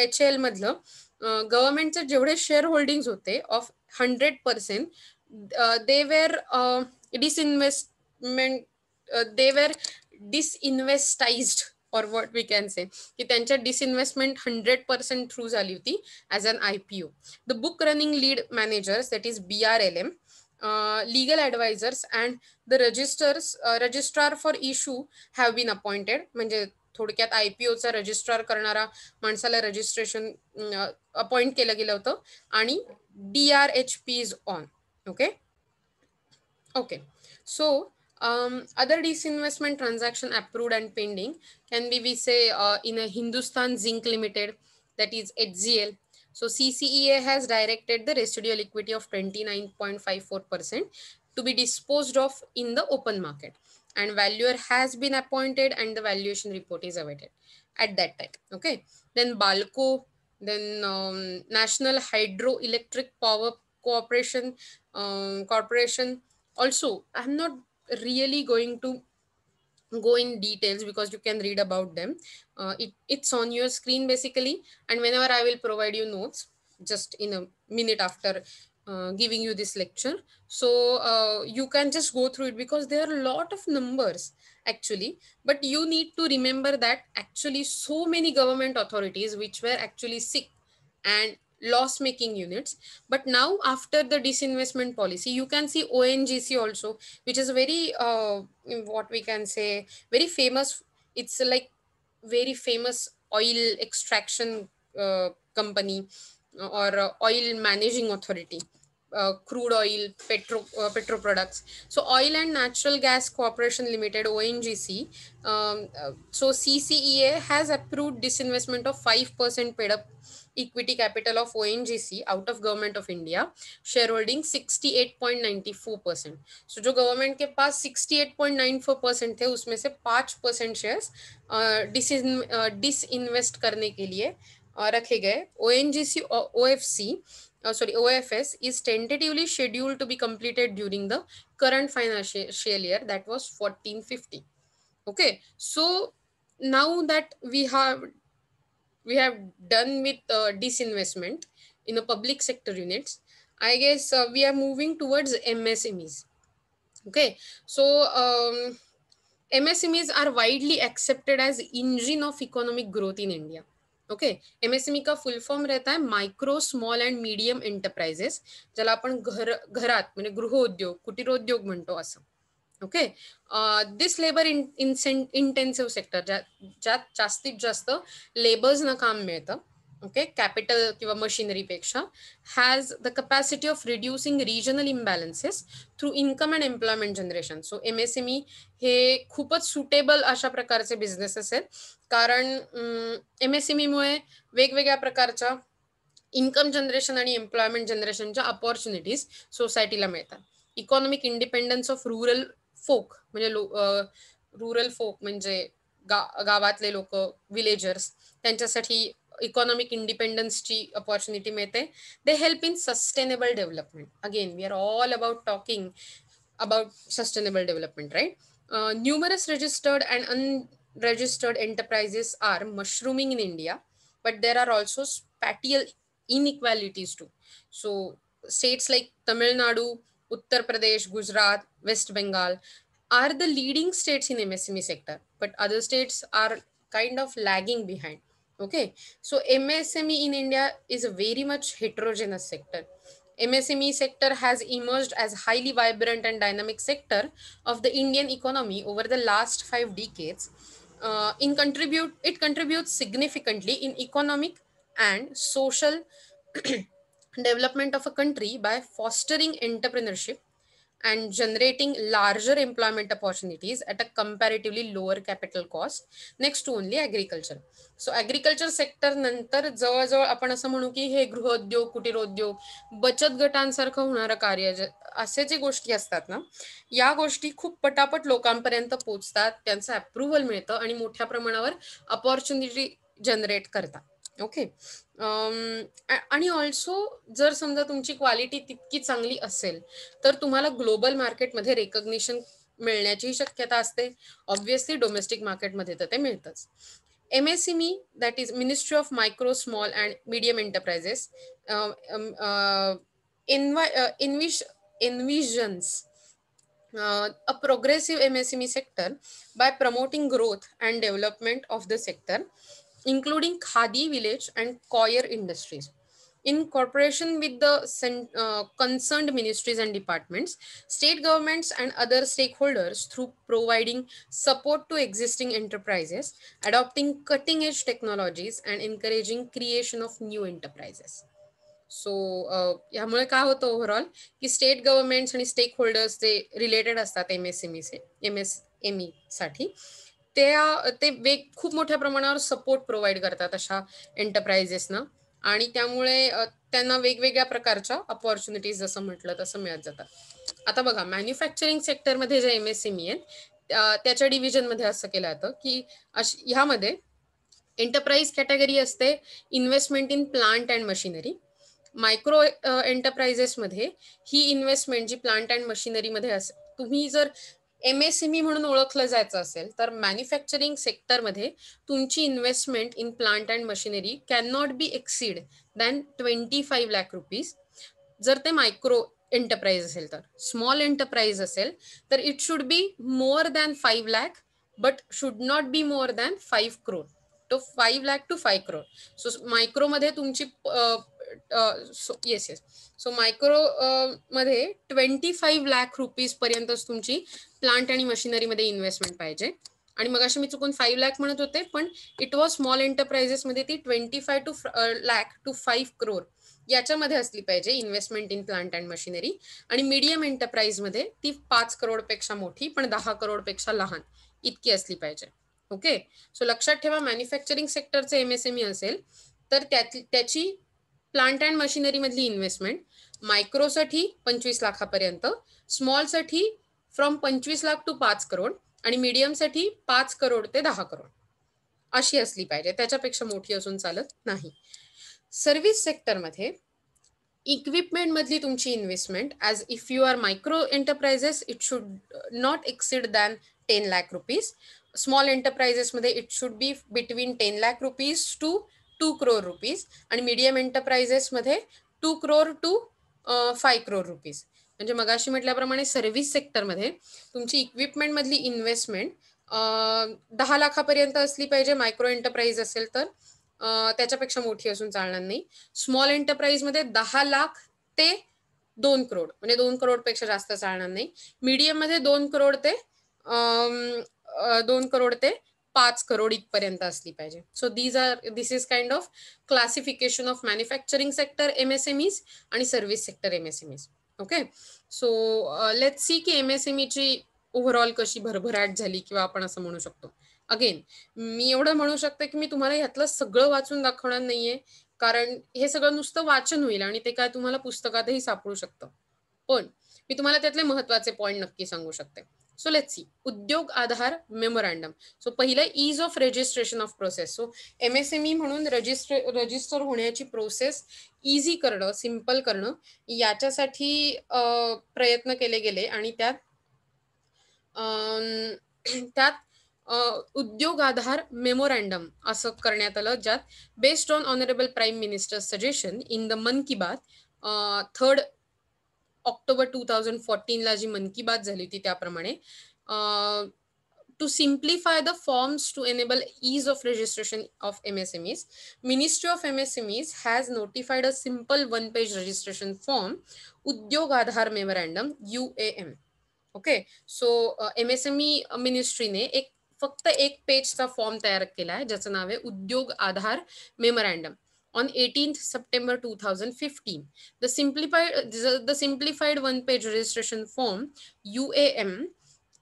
H L मधलं गव्हर्नमेंटचे जेवढे शेअर होल्डिंग होते of hundred percent they were disinvestment they were disinvestised or what we can say की त्यांच्या डिसइन्व्हेस्टमेंट हंड्रेड पर्सेंट थ्रू झाली होती as an I P O the book running lead managers that is B R L M legal advisers and the registers registrar for issue have been appointed म्हणजे थोडक्यात I P Ocha registrar करणारा माणसाला registration appoint uh, केलं गेलं होतं आणि D R H P is on okay okay so Um, other disinvestment transaction approved and pending can be, we say, uh, in a Hindustan Zinc Limited, that is HZL. So CCEA has directed the residual equity of 29.54% to be disposed of in the open market. And valuer has been appointed and the valuation report is awaited at that time. Okay. Then Balco, then um, National Hydroelectric Power Corporation, um, Corporation. Also, I'm not really going to go in details because you can read about them. Uh, it, it's on your screen basically. And whenever I will provide you notes, just in a minute after uh, giving you this lecture. So uh, you can just go through it because there are a lot of numbers actually, but you need to remember that actually so many government authorities which were actually sick and loss making units but now after the disinvestment policy you can see ONGC also which is very uh, what we can say very famous it's like very famous oil extraction uh, company or uh, oil managing authority uh, crude oil, petro uh, petro products. So Oil and Natural Gas Corporation Limited (ONGC). Um, uh, so CCEA has approved disinvestment of five percent paid up equity capital of ONGC out of government of India share holding 68.94%. So जो government के पास 68.94% थे उसमें से 5% shares disinvest uh, करने के लिए uh, रखे गए ONGC और OFC Uh, sorry OFS is tentatively scheduled to be completed during the current financial year that was 1450 okay so now that we have we have done with uh, disinvestment in the public sector units, I guess uh, we are moving towards MSMEs. Okay, so um, MSMEs are widely accepted as engine of economic growth in India. Okay MSME का full form रहता है micro small and medium enterprises ज्याला आपण घर घरात म्हणजे गृहोद्योग कुटीरोद्योग म्हणतो असं okay this labour in intensive sector ज्यात जास्तीत जास्त लेबर्सनं काम मिळतं ओके कॅपिटल किंवा मशिनरीपेक्षा has the capacity of reducing regional imbalances through income and employment generation so M S M E हे खूपच सुटेबल अशा प्रकारचे बिझनेसेस आहेत कारण एम एस एम ईमुळे e वेगवेगळ्या प्रकारच्या इन्कम जनरेशन आणि एम्प्लॉयमेंट जनरेशनच्या अपॉर्च्युनिटीज सोसायटीला मिळतात economic independence of rural folk म्हणजे रुरल फोक म्हणजे गा गावातले लोक विलेजर्स त्यांच्यासाठी इकॉनॉमिक इंडिपेंडन्सची अपॉर्च्युनिटी मिळते they help in sustainable development again we are all about talking about sustainable development right numerous registered and unregistered enterprises are mushrooming in India but there are also spatial inequalities too so states like Tamil Nadu Uttar Pradesh, Gujarat, West Bengal are the leading states in MSME sector, but other states are kind of lagging behind. Okay, so MSME in India is a very much heterogeneous sector. MSME sector has emerged as highly vibrant and dynamic sector of the Indian economy over the last five decades. Uh, in contribute, it contributes significantly in economic and social development of a country by fostering entrepreneurship and generating larger employment opportunities at a comparatively lower capital cost next to only agriculture so agriculture sector नंतर जवळजवळ आपण असं म्हणू की हे गृहोद्योग कुटीरोद्योग बचत गटांसारखं होणारं कार्य असे जे गोष्टी असतात ना या गोष्टी खूप पटापट लोकांपर्यंत पोहोचतात त्यांचं अप्रुव्हल मिळतं आणि मोठ्या प्रमाणावर अपॉर्च्युनिटी जनरेट करतात ओके आणि ऑल्सो जर समजा तुमची क्वालिटी तितकी चांगली असेल तर तुम्हाला ग्लोबल मार्केटमध्ये रेकग्निशन मिळण्याचीही शक्यता असते ऑब्व्हियसली डोमेस्टिक मार्केटमध्ये तर ते मिळतंच M S M E that is ministry of micro small and medium enterprises envis envisions a progressive M S M E sector by promoting growth and development of the sector including Khadi village and Coir industries. In cooperation with the uh, concerned ministries and departments, state governments and other stakeholders through providing support to existing enterprises, adopting cutting edge technologies and encouraging creation of new enterprises. So, ह्यामुळे uh, the होतं overall की state governments आणि stake holders जे related असतात त्या ते वेग खूप मोठ्या प्रमाणावर सपोर्ट प्रोव्हाइड करतात अशा एंटरप्राइजेसना आणि त्यामुळे त्यांना वेगवेगळ्या प्रकारच्या अपॉर्च्युनिटीज जसं म्हटलं तसं मिळत जातात आता बघा मॅन्युफॅक्चरिंग सेक्टरमध्ये जे एम एस एम ई आहेत त्याच्या डिव्हिजनमध्ये असं केलं जातं की अशी ह्यामध्ये एंटरप्राइज कॅटेगरी असते investment in plant and machinery micro एंटरप्राइजेसमध्ये ही इन्व्हेस्टमेंट जी प्लांट अँड मशिनरीमध्ये असेल तुम्ही जर एम एस ई म्हणून ओळखलं जायचं असेल तर मॅन्युफॅक्चरिंग सेक्टरमध्ये तुमची investment in plant and machinery can not be exceed than twenty five lakh rupees जर ते मायक्रो एंटरप्राइज असेल तर स्मॉल एंटरप्राइज असेल तर it should be more than five lakh but should not be more than five crore to five lakh to five crore so मध्ये तुमची yes yes so micro मध्ये twenty five lakh rupees पर्यंतच तुमची प्लांट आणि मशिनरीमध्ये इन्व्हेस्टमेंट पाहिजे आणि मग अशी मी चुकून फाईव्ह लॅक म्हणत होते पण इट वॉज स्मॉल मध्ये ती twenty five to lakh to five crore याच्यामध्ये असली पाहिजे investment in plant and machinery आणि मीडियम एंटरप्राइजमध्ये ती पाच करोडपेक्षा मोठी पण दहा करोडपेक्षा लहान इतकी असली पाहिजे ओके सो लक्षात ठेवा मॅन्युफॅक्चरिंग सेक्टरचं एमएसएमई असेल तर त्याची प्लांट अँड मशिनरी मधली इन्व्हेस्टमेंट साठी पंचवीस लाखापर्यंत स्मॉलसाठी फ्रॉम पंचवीस लाख टू पाच करोड आणि साठी पाच करोड ते दहा करोड अशी असली पाहिजे त्याच्यापेक्षा मोठी असून चालत नाही सर्व्हिस सेक्टरमध्ये मधली तुमची investment as if you are micro enterprises it should not exceed than ten lakh rupees small एंटरप्राइजेसमध्ये it should be between ten lakh rupees to two crore rupees आणि मिडियम एंटरप्राइजेसमध्ये two crore to five crore rupees म्हणजे मगाशी म्हटल्याप्रमाणे सर्व्हिस सेक्टरमध्ये तुमची इक्विपमेंटमधली इन्व्हेस्टमेंट uh, दहा लाखापर्यंत असली पाहिजे मायक्रो एंटरप्राइज असेल तर uh, त्याच्यापेक्षा मोठी असून चालणार नाही स्मॉल एंटरप्राइजमध्ये दहा लाख ते दोन करोड म्हणजे दोन करोडपेक्षा जास्त चालणार नाही मीडियममध्ये दोन करोड ते um, दोन करोड ते पाच करोड इथपर्यंत असली पाहिजे so these are this is kind of classification of manufacturing sector MSMEs आणि service sector MSMEs okay so let see की एमएसएमईची e ओव्हरऑल कशी भरभराट झाली किंवा आपण असं म्हणू शकतो अगेन मी एवढं म्हणू शकते की मी तुम्हाला ह्यातलं सगळं वाचून दाखवणार नाहीये कारण हे सगळं नुसतं वाचन होईल आणि ते काय तुम्हाला पुस्तकातही सापडू शकतं पण मी तुम्हाला त्यातले महत्वाचे पॉईंट नक्की सांगू शकते so let's see Udyog Aadhaar memorandum so पहिले ease of registration of process so M S M E म्हणून रजिस्टर रजिस्टर होण्याची प्रोसेस इजी करणं सिंपल करणं याच्यासाठी प्रयत्न केले गेले आणि त्यात त्यात उद्योग आधार मेमोरेंडम असं करण्यात आलं ज्यात based on honourable prime minister suggestion in the Mann Ki Baat third October two thousand फोर्टीनला जी मन की बात झाली होती त्याप्रमाणे to simplify the forms to enable ease of registration of M S M Es ministry of M S M Es has notified a simple one page registration form Udyog Aadhaar memorandum U A M okay so M S M E मिनिस्ट्रीने एक फक्त एक पेजचा form तयार केला आहे ज्याचं नाव आहे Udyog Aadhaar memorandum on 18th September 2015. The simplified, the simplified one-page registration form UAM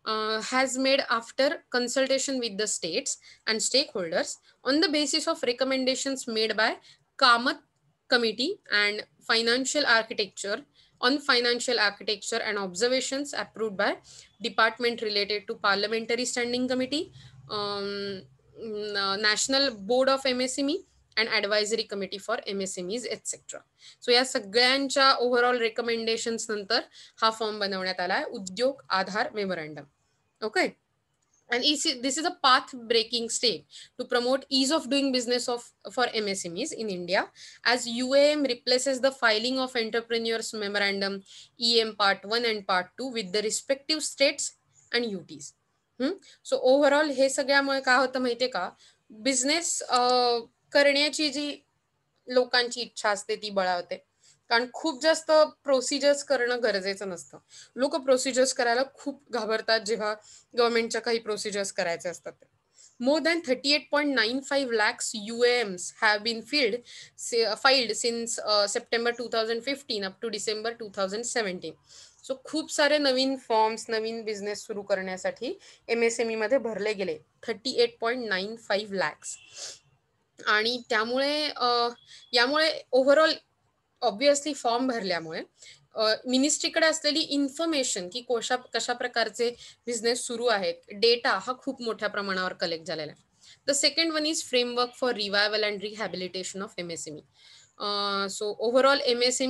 uh, has made after consultation with the states and stakeholders on the basis of recommendations made by Kamath Committee and Financial Architecture on financial architecture and observations approved by department related to parliamentary standing committee um, mm, uh, national board of msme and advisory committee for MSMEs, etc. So, yes, etcetera overall या सगळ्यांच्या overall recommendations नंतर हा Adhar Memorandum, okay. and this is a path breaking step to promote ease of doing business of for msmes in india as uam replaces the filing of entrepreneurs memorandum em part 1 and part 2 with the respective states and uts hmm? so overall हे सगळ्यामुळे काय होतं माहितीये uh, करण्याची जी लोकांची इच्छा असते ती बळावते कारण खूप जास्त प्रोसिजर्स करणं गरजेचं नसतं लोक प्रोसिजर्स करायला खूप घाबरतात जेव्हा गव्हर्नमेंटच्या काही प्रोसिजर्स करायचे असतात more than thirty eight point nine five lakhs Ms have been filled filed since September two thousand fifteen up to December two thousand seventeen so खूप सारे नवीन फॉर्म्स नवीन बिझनेस सुरू करण्यासाठी एम एस एम मध्ये भरले गेले thirty eight point nine five lakhs आणि त्यामुळे यामुळे ओव्हरऑल ऑब्विसली फॉर्म भरल्यामुळे मिनिस्ट्रीकडे असलेली इन्फॉर्मेशन की कोशा कशा प्रकारचे बिझनेस सुरू आहेत डेटा हा खूप मोठ्या प्रमाणावर कलेक्ट झालेला आहे the second one is framework for revival and rehabilitation of M S so overall M S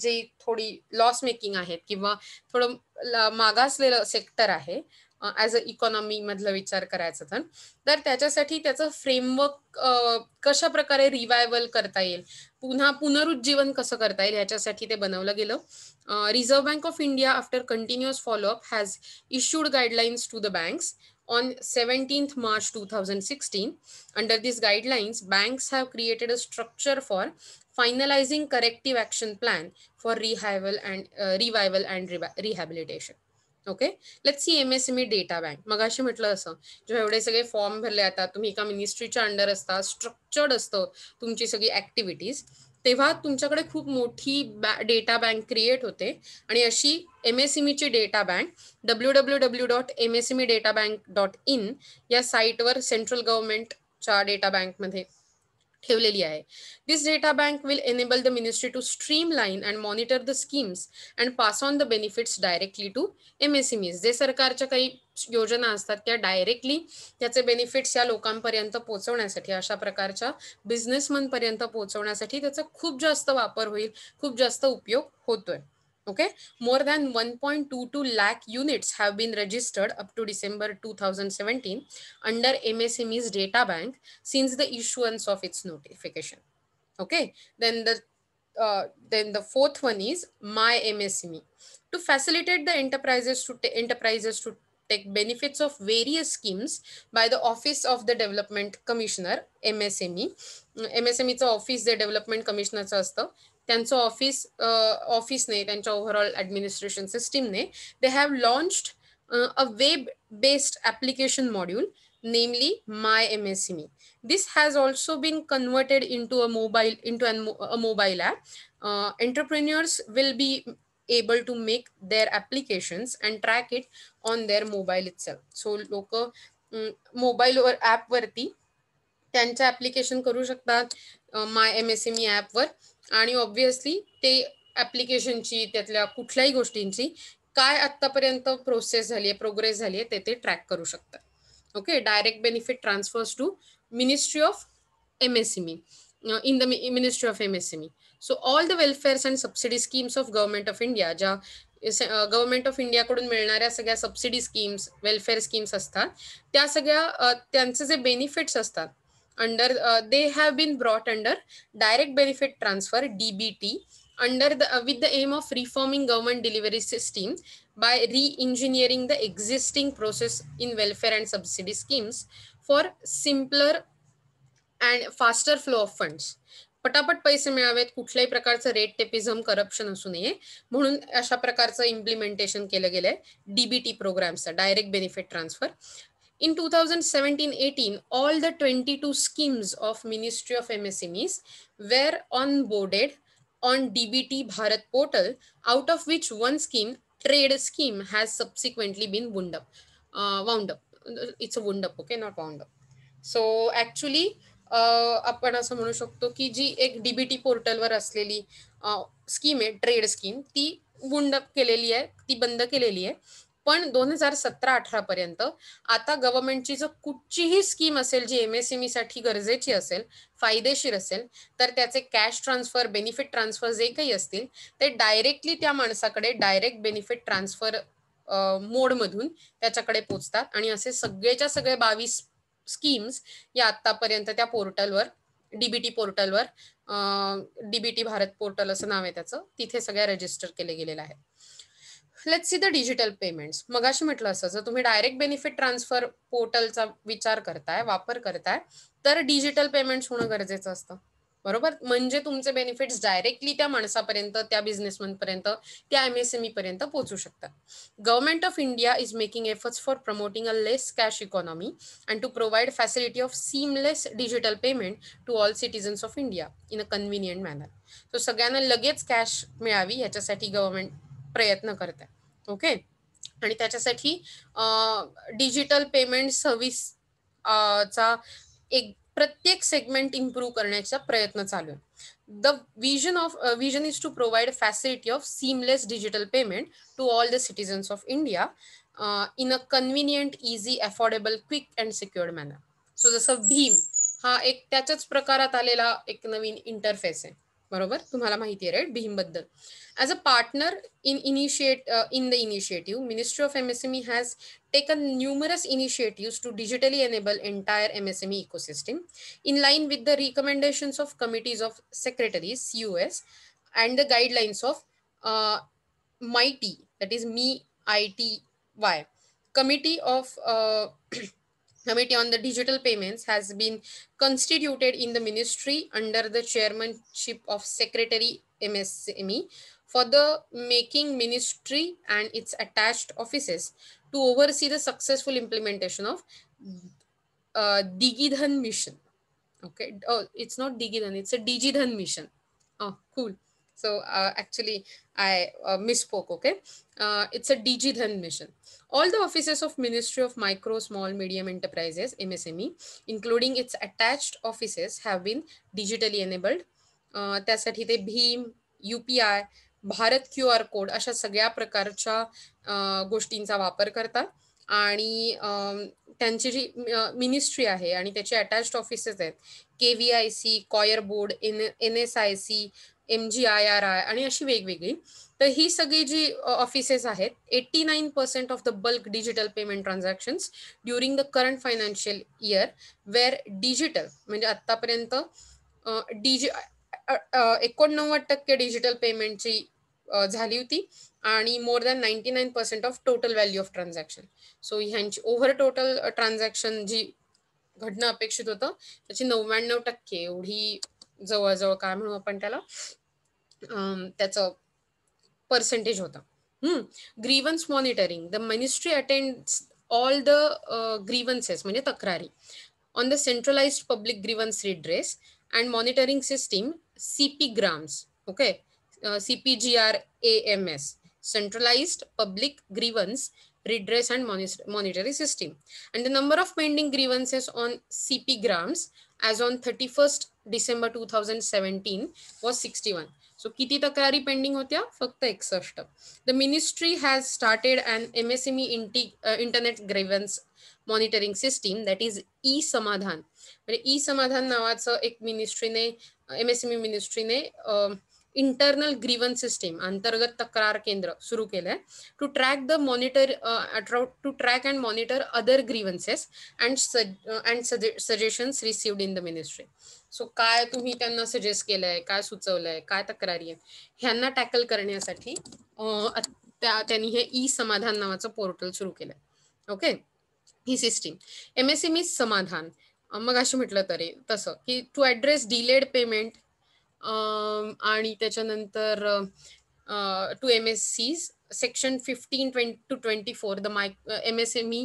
जे थोडी लॉस मेकिंग आहेत किंवा थोडं मागासलेलं सेक्टर आहे ॲज अ इकॉनॉमी मधलं विचार करायचा तर तर त्याच्यासाठी त्याचं फ्रेमवर्क कशा प्रकारे रिवायवल करता येईल पुन्हा पुनरुज्जीवन कसं करता येईल ह्याच्यासाठी ते बनवलं गेलं Reserve Bank of India after continuous follow up has issued guidelines to the banks on seventeenth March two thousand sixteen under this guidelines banks have created a structure for finalising corrective action plan for revival and revival and rehabilitation okay let see M S M E data bank मग अशी म्हटलं असं जेव्हा एवढे सगळे form भरले जातात तुम्ही एका मिनिस्ट्रीच्या अंडर असता स्ट्रक्चर्ड असतं तुमची सगळी ऍक्टिव्हिटीज तेव्हा तुमच्याकडे खूप मोठी बॅ डेटा बँक क्रिएट होते आणि अशी एम एस एम ईची data bank W W W dot M S M E data bank dot in या साईटवर सेंट्रल गव्हर्नमेंटच्या डेटा बँकमध्ये ठेवलेली आहे this data bank will enable the ministry to streamline and monitor the schemes and pass on the benefits directly to M S M जे सरकारच्या काही योजना असतात त्या डायरेक्टली त्याचे बेनिफिट्स या लोकांपर्यंत पोहोचवण्यासाठी अशा प्रकारच्या बिझनेसमनपर्यंत पोहोचवण्यासाठी त्याचा खूप जास्त वापर होईल खूप जास्त उपयोग होतोय okay more than 1.22 lakh units have been registered up to december 2017 under msme's data bank since the issuance of its notification okay then the uh, then the fourth one is my msme to facilitate the enterprises to enterprises to take benefits of various schemes by the office of the development commissioner msme msme office the जे development कमिशनरचं असतं त्यांचं office ऑफिसने त्यांच्या overall system सिस्टीमने they have launched a web based application module namely my msme this has also been converted into a mobile into a mobile app uh, entrepreneurs will be able to make their applications and track it on their mobile itself so लोक mobile or ॲपवरती worthy, application करू शकतात my M S M E ॲपवर आणि obviously ते ऍप्लिकेशनची त्यातल्या कुठल्याही गोष्टींची काय आतापर्यंत प्रोसेस झाली आहे प्रोग्रेस झाली आहे ते ते ट्रॅक करू शकतात okay direct benefit transfers to ministry of M S M in the ministry of M S M so all the welfares and subsidy schemes of government of India ज्या government of इंडियाकडून मिळणाऱ्या सगळ्या subsidy schemes welfare schemes असतात त्या सगळ्या uh, त्यांचे जे benefits असतात under uh, they have been brought under direct benefit transfer dbt under the uh, with the aim of reforming government delivery system by re-engineering the existing process in welfare and subsidy schemes for simpler and faster flow of funds पटापट पैसे मिळावेत कुठल्याही प्रकारचं rate टेपिझम corruption असू नये म्हणून अशा प्रकारचं इम्प्लिमेंटेशन केलं गेलंय डीबीटी प्रोग्रामचं direct benefit transfer in 2017-18, all the 22 schemes of Ministry of MSMEs were onboarded on DBT Bharat portal, out of which one scheme, trade scheme, has subsequently been wound up, uh, wound up. It's a wound up, okay, not wound up. So actually, uh, आपण असं म्हणू शकतो की जी एक DBT पोर्टलवर असलेली scheme uh, आहे trade scheme ती वुंड केलेली आहे ती बंद केलेली आहे पण दोन हजार सतरा अठरा पर्यंत आता गव्हर्नमेंटची जर कुठचीही स्कीम असेल जी एमएसएमई e साठी गरजेची असेल फायदेशीर असेल तर त्याचे कॅश ट्रान्सफर बेनिफिट ट्रान्सफर जे काही असतील ते डायरेक्टली त्या माणसाकडे डायरेक्ट बेनिफिट ट्रान्सफर मोडमधून त्याच्याकडे पोचतात आणि असे सगळेच्या सगळे बावीस स्कीम्स या आतापर्यंत त्या पोर्टलवर डीबीटी पोर्टलवर डीबीटी भारत पोर्टल असं नाव आहे त्याचं तिथे सगळ्या रजिस्टर केले गेलेलं आहे let see the digital payments अशी म्हटलं असं जर तुम्ही डायरेक्ट बेनिफिट ट्रान्सफर पोर्टलचा विचार करताय वापर करताय तर डिजिटल पेमेंट्स होणं गरजेचं असतं बरोबर म्हणजे तुमचे बेनिफिट्स डायरेक्टली त्या माणसापर्यंत त्या बिझनेसमन पर्यंत त्या एम एस एम ई पर्यंत पोहोचू शकतात government of India is making efforts for promoting a less cash economy and to provide facility of seamless digital payment to all citizens of India in a convenient manner so सगळ्यांना लगेच cash मिळावी याच्यासाठी government प्रयत्न करत आहे okay आणि त्याच्यासाठी digital payment service चा एक प्रत्येक सेगमेंट इम्प्रूव्ह करण्याचा प्रयत्न चालू आहे the vision of vision is to provide facility of seamless digital payment to all the citizens of India in a convenient easy affordable quick and secured manner so जसं भीम हा एक त्याच्याच प्रकारात आलेला एक नवीन इंटरफेस आहे बरोबर तुम्हाला माहिती आहे राईट भीमबद्दल as a partner in initiate in the initiative ministry of MSME has taken numerous initiative to digitally enable entire MSME ecosystem in line with the recommendations of committees of secretaries U S and the guidelines of MeitY that is M I T Y committee of Committee on the Digital Payments has been constituted in the ministry under the chairmanship of Secretary MSME for the making ministry and its attached offices to oversee the successful implementation of uh, Digidhan mission. Okay, oh, it's not Digidhan, it's a Digidhan mission. Oh, cool. So uh, actually, I uh, misspoke, okay? Uh, it's a DG Dhan mission. All the offices of Ministry of Micro, Small, Medium Enterprises, MSME, including its attached offices have been digitally enabled. त्यासाठी ते भीम U P I Bharat Q R code अशा सगळ्या प्रकारच्या गोष्टींचा वापर करतात आणि त्यांची जी मिनिस्ट्री आहे आणि त्याचे अटॅच्ड ऑफिसेस आहेत K V I C coir board N N S I C M G I R I आणि अशी वेगवेगळी तर ही सगळी जी ऑफिसेस आहेत eighty nine percent of the bulk digital payment transactions during the current financial year were digital म्हणजे आत्तापर्यंत डिजि एकोणनव्वद टक्के डिजिटल पेमेंटची झाली होती आणि more than ninety nine percent of total value of transaction so ह्यांची ओव्हर टोटल ट्रान्झॅक्शन जी घडणं अपेक्षित होतं त्याची नव्याण्णव टक्के एवढी जवळजवळ काय म्हणू आपण त्याला त्याचं पर्सेंटेज होता grievance monitoring the ministry attend all the grievances म्हणजे तक्रारी on the centralised public grievance redress and monitoring system CP grams okay CP G R A M S centralized public grievance redress and monitoring system and the number of pending grievances on cp grams as on thirty first December two thousand seventeen was sixty one so किती तक्रारी pending होत्या फक्त एकसष्ट the ministry has started and M S M E inter internet grievance monitoring system that is E Samadhan म्हणजे E Samadhan नावाचं एक मिनिस्ट्रीने M S M E मिनिस्ट्रीने इंटरनल ग्रीवन सिस्टीम अंतर्गत तक्रार केंद्र सुरू केलंय to track the monitor to track and monitor other grievances and and suggestions received in the ministry so काय तुम्ही त्यांना सजेस्ट केलंय काय सुचवलंय काय तक्रारी आहे ह्यांना टॅकल करण्यासाठी uh, त्यांनी हे ई समाधान नावाचं पोर्टल सुरू केलंय ओके ही सिस्टीम एमएसएमई e समाधान मग अशी म्हटलं तरी तसं की टू ऍड्रेस डिलेड पेमेंट आणि त्याच्यानंतर to M S Cs section fifteen twenty two twenty four the my M S M E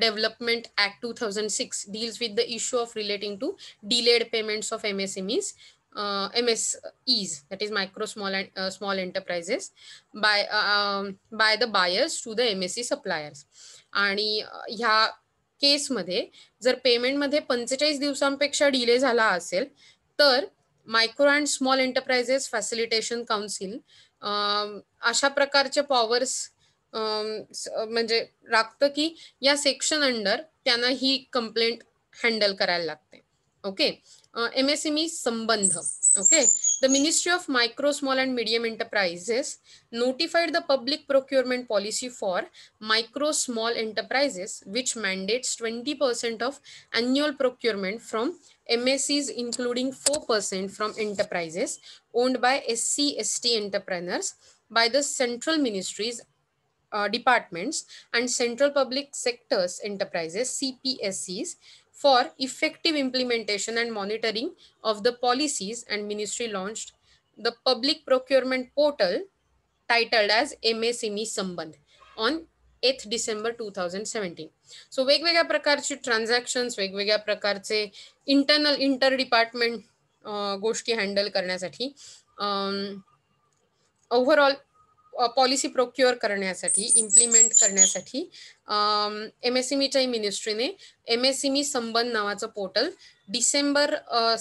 development act two thousand six deals with the issue of relating to delayed payments of M S M Es M S Es that is micro small small small by by the buyers to the M S C suppliers आणि ह्या केसमध्ये जर पेमेंटमध्ये पंचेचाळीस दिवसांपेक्षा delay झाला असेल तर micro and small enterprises facilitation council अशा प्रकारचे पॉवर्स म्हणजे राखतं की या सेक्शन अंडर त्यांना ही कंप्लेंट हँडल करायला लागते okay M S M E Sambandh okay the ministry of micro small and medium enterprises notified the public procurement policy for micro small enterprises which mandates twenty percent of annual procurement from MSCs, including 4% from enterprises owned by SCST entrepreneurs by the central ministries, uh, departments and central public sectors enterprises, CPSCs, for effective implementation and monitoring of the policies and ministry launched the public procurement portal titled as MSME Sambandh on eighth December two thousand seventeen so वेगवेगळ्या प्रकारचे transactions वेगवेगळ्या प्रकारचे internal inter department गोष्टी handle करण्यासाठी overall policy procure करण्यासाठी implement करण्यासाठी M S ministry मिनिस्ट्रीने M S E Sambandh नावाचं पोर्टल डिसेंबर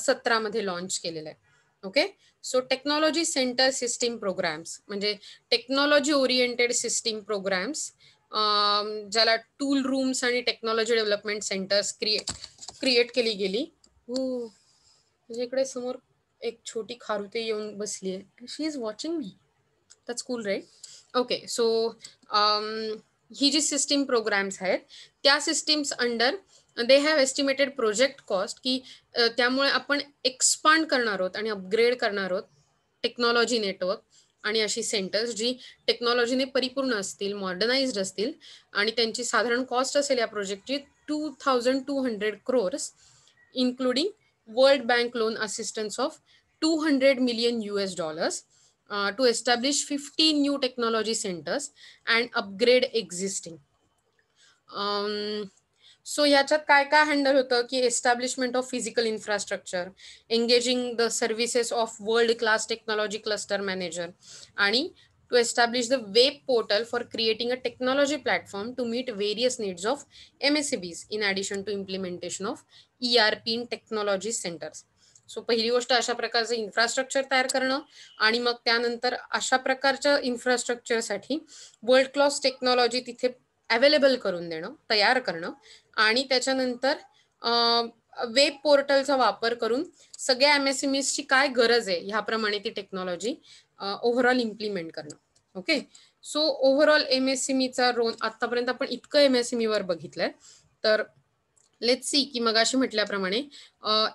सतरामध्ये लॉन्च केलेलं आहे okay so technology centre system programmes म्हणजे टेक्नॉलॉजी ओरिएंटेड सिस्टीम प्रोग्राम्स ज्याला टूल रूम्स आणि technology development centres create create केली गेली हो म्हणजे इकडे समोर एक छोटी खारुते येऊन बसली आहे she is watching me that's cool right okay so ही जी सिस्टीम प्रोग्राम्स आहेत त्या systems under they have estimated project cost की त्यामुळे आपण एक्सपांड करणार आहोत आणि अपग्रेड करणार आहोत टेक्नॉलॉजी नेटवर्क आणि अशी सेंटर्स जी टेक्नॉलॉजीने परिपूर्ण असतील मॉडर्नाइज्ड असतील आणि त्यांची साधारण कॉस्ट असेल या प्रोजेक्टची two thousand two hundred crores including world bank loan assistance of two hundred million U S dollars to establish fifty new technology centres and upgrade existing so याच्यात काय काय हँडल होतं की establishment of physical infrastructure engaging the services of world class technology cluster manager आणि to establish the web portal for creating a technology platform to meet various बीज of MSMEs to implementation to E of P in technology centres so पहिली गोष्ट अशा प्रकारचं infrastructure तयार करणं आणि मग त्यानंतर अशा प्रकारच्या इन्फ्रास्ट्रक्चरसाठी वर्ल्ड क्लास टेक्नॉलॉजी तिथे अवेलेबल करून देणं तयार करणं आणि त्याच्यानंतर वेब पोर्टलचा वापर करून सगळ्या एम एस एम ची काय गरज आहे ह्याप्रमाणे ती टेक्नॉलॉजी ओव्हरऑल इम्प्लिमेंट करणं okay so overall M S M ईचा रोल आतापर्यंत आपण इतकं एम एस एम ईवर बघितलंय तर लेट सी की मग अशी म्हटल्याप्रमाणे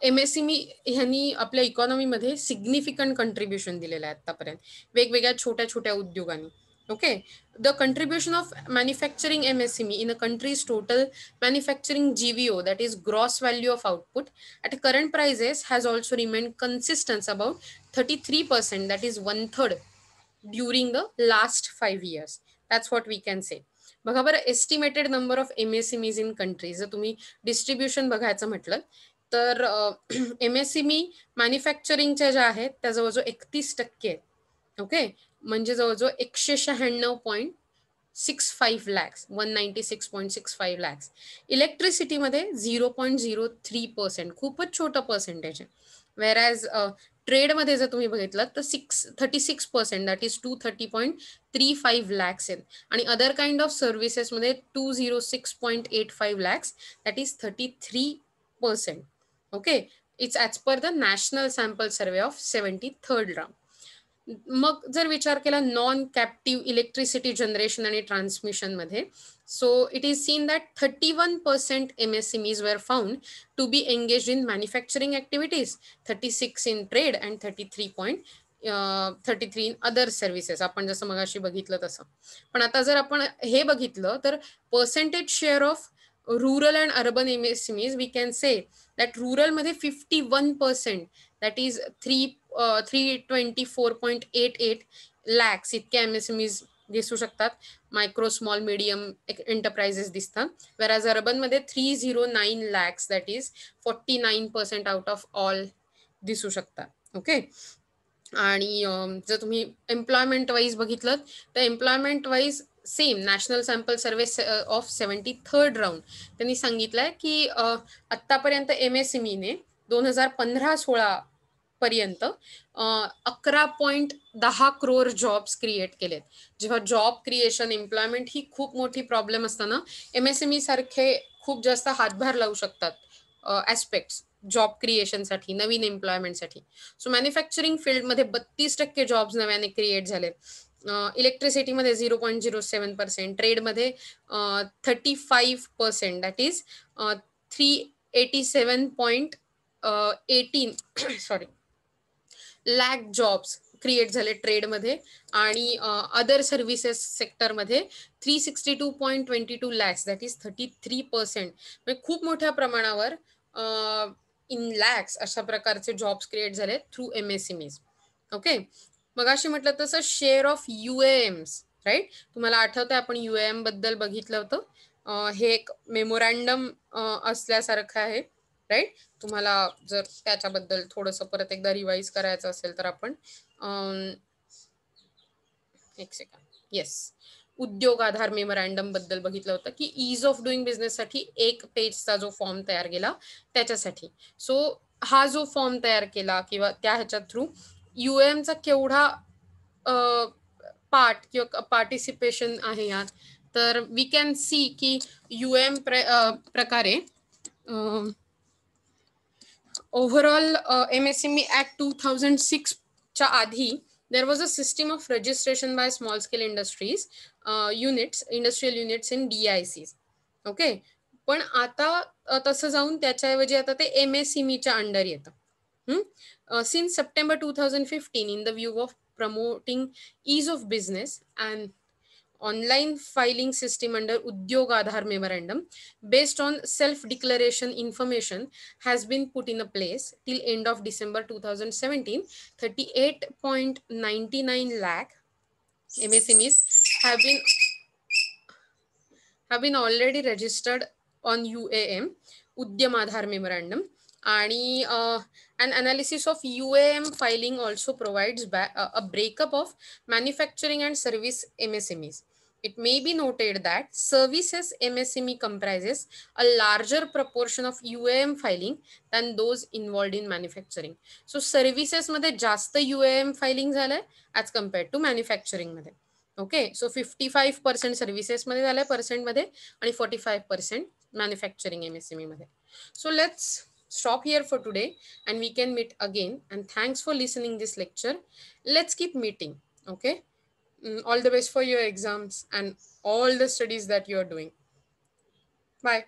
एम एस एम ई ह्यांनी आपल्या इकॉनॉमीमध्ये सिग्निफिकंट कंट्रीब्युशन दिलेलं आहे आतापर्यंत वेगवेगळ्या छोट्या छोट्या उद्योगांनी okay the contribution of manufacturing msme in a country's total manufacturing gvo that is gross value of output at current prices has also remained consistent about 33% that is one third during the last 5 years that's what we can say बघा बरं estimated number of M S MEs in country जर तुम्ही distribution बघायचं म्हटलं तर M S semi मॅन्युफॅक्चरिंगच्या ज्या आहेत एकतीस टक्के आहेत ओके म्हणजे जवळजवळ एकशे शहाण्णव point six five lakhs one ninety six point six five lakhs इलेक्ट्रिसिटीमध्ये zero point zero three percent खूपच छोटं पर्सेंटेज आहे वेर ॲज ट्रेडमध्ये जर तुम्ही बघितलं तर six thirty six percent that is two thirty point three five lakhs आहेत आणि अदर काइंड ऑफ सर्व्हिसेसमध्ये two zero six point eight five lakhs that is thirty three percent okay it's as per the national sample survey of seventy third round मग जर विचार केला non captive electricity generation आणि ट्रान्समिशनमध्ये so it is seen that thirty one percent M S M is were found to be engage in manufacturing activities thirty six in trade and thirty three point thirty three in other services आपण जसं मग अशी बघितलं तसं पण आता जर आपण हे बघितलं तर percentage share of rural and urban M S M we can say that रुरलमध्ये fifty one percent that is three three twenty four point eight eight lakhs इतके एमएसएमईज e दिसू शकतात मायक्रो स्मॉल मिडियम एंटरप्राइजेस दिसतात where as अर्बनमध्ये three zero nine lakhs that is forty nine percent out of all दिसू शकतात okay आणि um, जर तुम्ही एम्प्लॉयमेंट वाईज बघितलं तर employment wise same national sample survey of seventy third round त्यांनी सांगितलं आहे की uh, आत्तापर्यंत एम एस एम ईने दोन हजार पंधरा सोळा पर्यंत अकरा पॉईंट दहा क्रोर जॉब्स क्रिएट केलेत जेव्हा जॉब क्रिएशन एम्प्लॉयमेंट ही खूप मोठी प्रॉब्लेम असताना एम एस एम ई सारखे खूप जास्त हातभार लावू शकतात ॲस्पेक्ट्स जॉब क्रिएशनसाठी नवीन एम्प्लॉयमेंटसाठी सो मॅन्युफॅक्चरिंग फील्डमध्ये बत्तीस टक्के जॉब्स नव्याने क्रिएट झाले इलेक्ट्रिसिटीमध्ये zero point zero seven percent ट्रेडमध्ये thirty five percent that is three eighty seven point eighteen sorry lakh jobs create झाले ट्रेडमध्ये आणि अदर सर्व्हिसेस सेक्टरमध्ये three sixty two point twenty two lakhs that is thirty three percent म्हणजे खूप मोठ्या प्रमाणावर in lakhs अशा प्रकारचे जॉब्स क्रिएट झाले through M S M S okay मग अशी म्हटलं तसं शेअर ऑफ एम्स राईट तुम्हाला आठवतं आपण एम बद्दल बघितलं होतं हे एक मेमोरँडम असल्यासारखं आहे राईट तुम्हाला जर त्याच्याबद्दल थोडंसं परत एकदा रिवाईज करायचं असेल तर आपण एक सेकंड येस उद्योग आधार मेमोरँडम बद्दल बघितलं होतं की इज ऑफ डुईंग बिझनेससाठी एक पेजचा जो फॉर्म तयार केला त्याच्यासाठी सो हा जो फॉर्म तयार केला किंवा त्या ह्याच्या थ्रू युएमचा केवढा पार्ट किंवा पार्टिसिपेशन आहे यात तर वी कॅन सी की यूएम प्रकारे overall uh, MSME Act 2006 च्या आधी there was a system of registration by small scale industries uh, units industrial units in DICs okay पण आता तसं जाऊन त्याच्याऐवजी आता ते एम एस च्या अंडर येतं since September two thousand fifteen in the view of promoting ease of business and online filing system under Udyog Aadhaar Memorandum based on self-declaration information has been put in a place till end of December 2017. 38.99 lakh MSMEs have been have been already registered on UAM, Udyam Aadhaar Memorandum. आणि an analysis of UAM filing also provides a breakup of manufacturing and service MSMEs. It may be noted that services MSME comprises a larger proportion of UAM filing than those involved in manufacturing. So services just the UAM filing झालंय as compared to manufacturing मध्ये. Okay, so 55% services मध्ये झालंय percent मध्ये आणि 45% manufacturing MSME मध्ये. So let's stop here for today and we can meet again. And thanks for listening this lecture. Let's keep meeting. Okay. Mm, all the best for your exams and all the studies that you're doing. Bye.